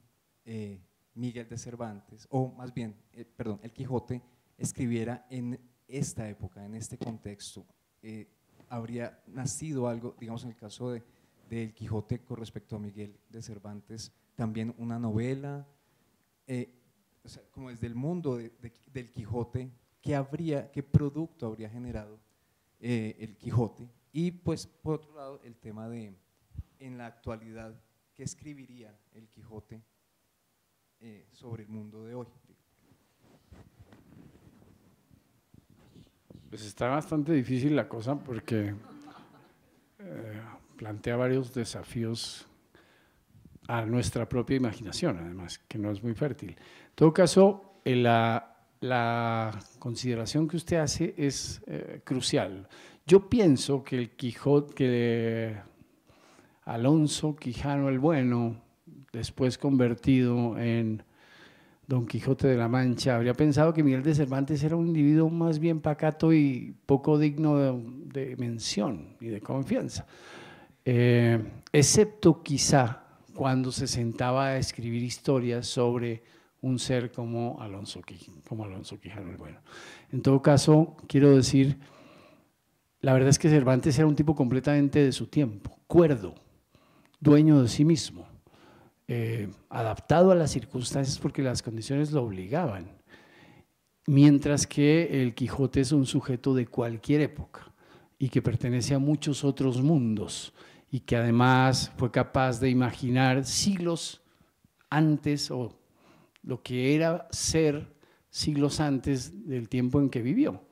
eh, Miguel de Cervantes, o más bien, perdón, el Quijote escribiera en esta época, en este contexto? habría nacido algo, digamos en el caso de, de Quijote con respecto a Miguel de Cervantes, también una novela como desde el mundo del Quijote, qué habría, qué producto habría generado eh, el Quijote. Y pues por otro lado el tema de en la actualidad, qué escribiría el Quijote eh, sobre el mundo de hoy. Pues está bastante difícil la cosa porque eh, plantea varios desafíos a nuestra propia imaginación, además, que no es muy fértil. En todo caso, eh, la, la consideración que usted hace es eh, crucial. Yo pienso que el Quijote, que Alonso Quijano el Bueno, después convertido en Don Quijote de la Mancha, habría pensado que Miguel de Cervantes era un individuo más bien pacato y poco digno de, mención y de confianza. Eh, excepto quizá cuando se sentaba a escribir historias sobre un ser como Alonso, como Alonso Quijano Bueno. En todo caso, quiero decir, la verdad es que Cervantes era un tipo completamente de su tiempo, cuerdo, dueño de sí mismo, eh, adaptado a las circunstancias porque las condiciones lo obligaban, mientras que el Quijote es un sujeto de cualquier época y que pertenece a muchos otros mundos y que además fue capaz de imaginar siglos antes o lo que era ser siglos antes del tiempo en que vivió.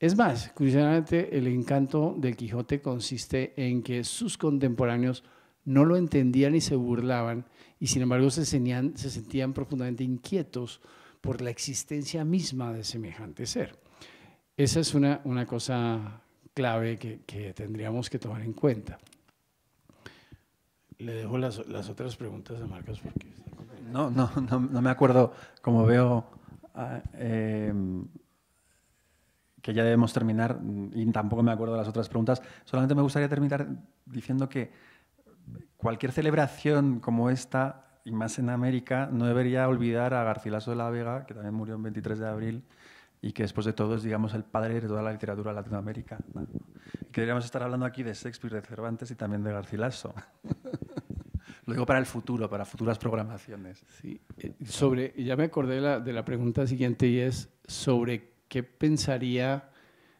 Es más, curiosamente, el encanto del Quijote consiste en que sus contemporáneos no lo entendían y se burlaban, y sin embargo se sentían, profundamente inquietos por la existencia misma de semejante ser. Esa es una, cosa clave que tendríamos que tomar en cuenta. Le dejo las, otras preguntas de Marcos porque... No, no, no, me acuerdo. Como veo ah, em, que ya debemos terminar y tampoco me acuerdo de las otras preguntas, solamente me gustaría terminar diciendo que cualquier celebración como esta, y más en América, no debería olvidar a Garcilaso de la Vega, que también murió el 23 de abril, y que después de todo es, digamos, el padre de toda la literatura latinoamericana. Y deberíamos estar hablando aquí de Shakespeare, de Cervantes y también de Garcilaso. Lo digo para el futuro, para futuras programaciones. Sí. Eh, sobre, ya me acordé de la, pregunta siguiente y es sobre qué pensaría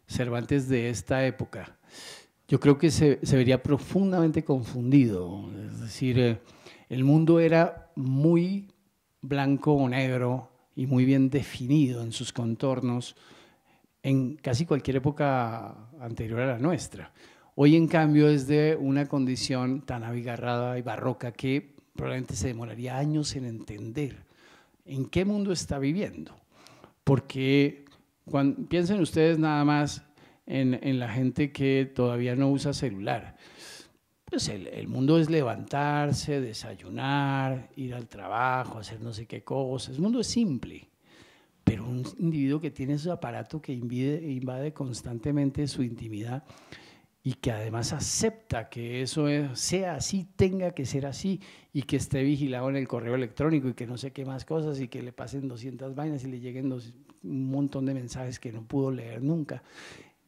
Cervantes de esta época. Yo creo que se, vería profundamente confundido. Es decir, eh, el mundo era muy blanco o negro y muy bien definido en sus contornos en casi cualquier época anterior a la nuestra. Hoy, en cambio, es de una condición tan abigarrada y barroca que probablemente se demoraría años en entender en qué mundo está viviendo. Porque piensen ustedes nada más en, la gente que todavía no usa celular. Pues el, mundo es levantarse, desayunar, ir al trabajo, hacer no sé qué cosas. El mundo es simple. Pero un individuo que tiene su aparato que invade constantemente su intimidad, y que además acepta que eso sea así, tenga que ser así, y que esté vigilado en el correo electrónico y que no sé qué más cosas y que le pasen 200 vainas y le lleguen un montón de mensajes que no pudo leer nunca.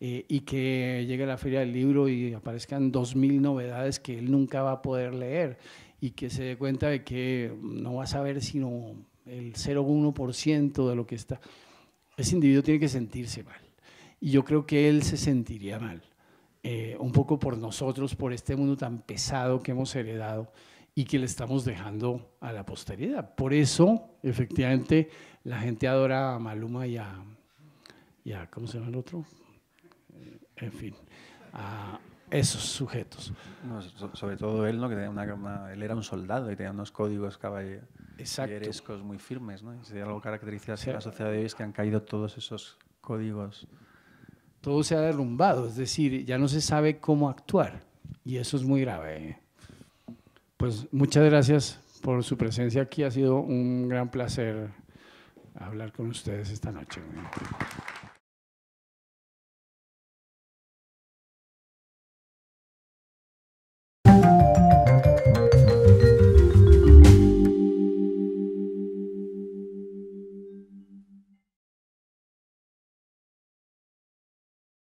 Eh, y que llegue a la feria del libro y aparezcan 2.000 novedades que él nunca va a poder leer y que se dé cuenta de que no va a saber sino el 0,1% de lo que está. Ese individuo tiene que sentirse mal. Y yo creo que él se sentiría mal. Eh, un poco por nosotros, por este mundo tan pesado que hemos heredado y que le estamos dejando a la posteridad. Por eso, efectivamente, la gente adora a Maluma y a, ¿cómo se llama el otro? Eh, en fin, a esos sujetos. sobre todo él, ¿no? que una, él era un soldado y tenía unos códigos caballerescos muy firmes. ¿no? Y algo característico de la sociedad de hoy es que han caído todos esos códigos todo se ha derrumbado, es decir, ya no se sabe cómo actuar y eso es muy grave. ¿eh? Pues muchas gracias por su presencia aquí, ha sido un gran placer hablar con ustedes esta noche.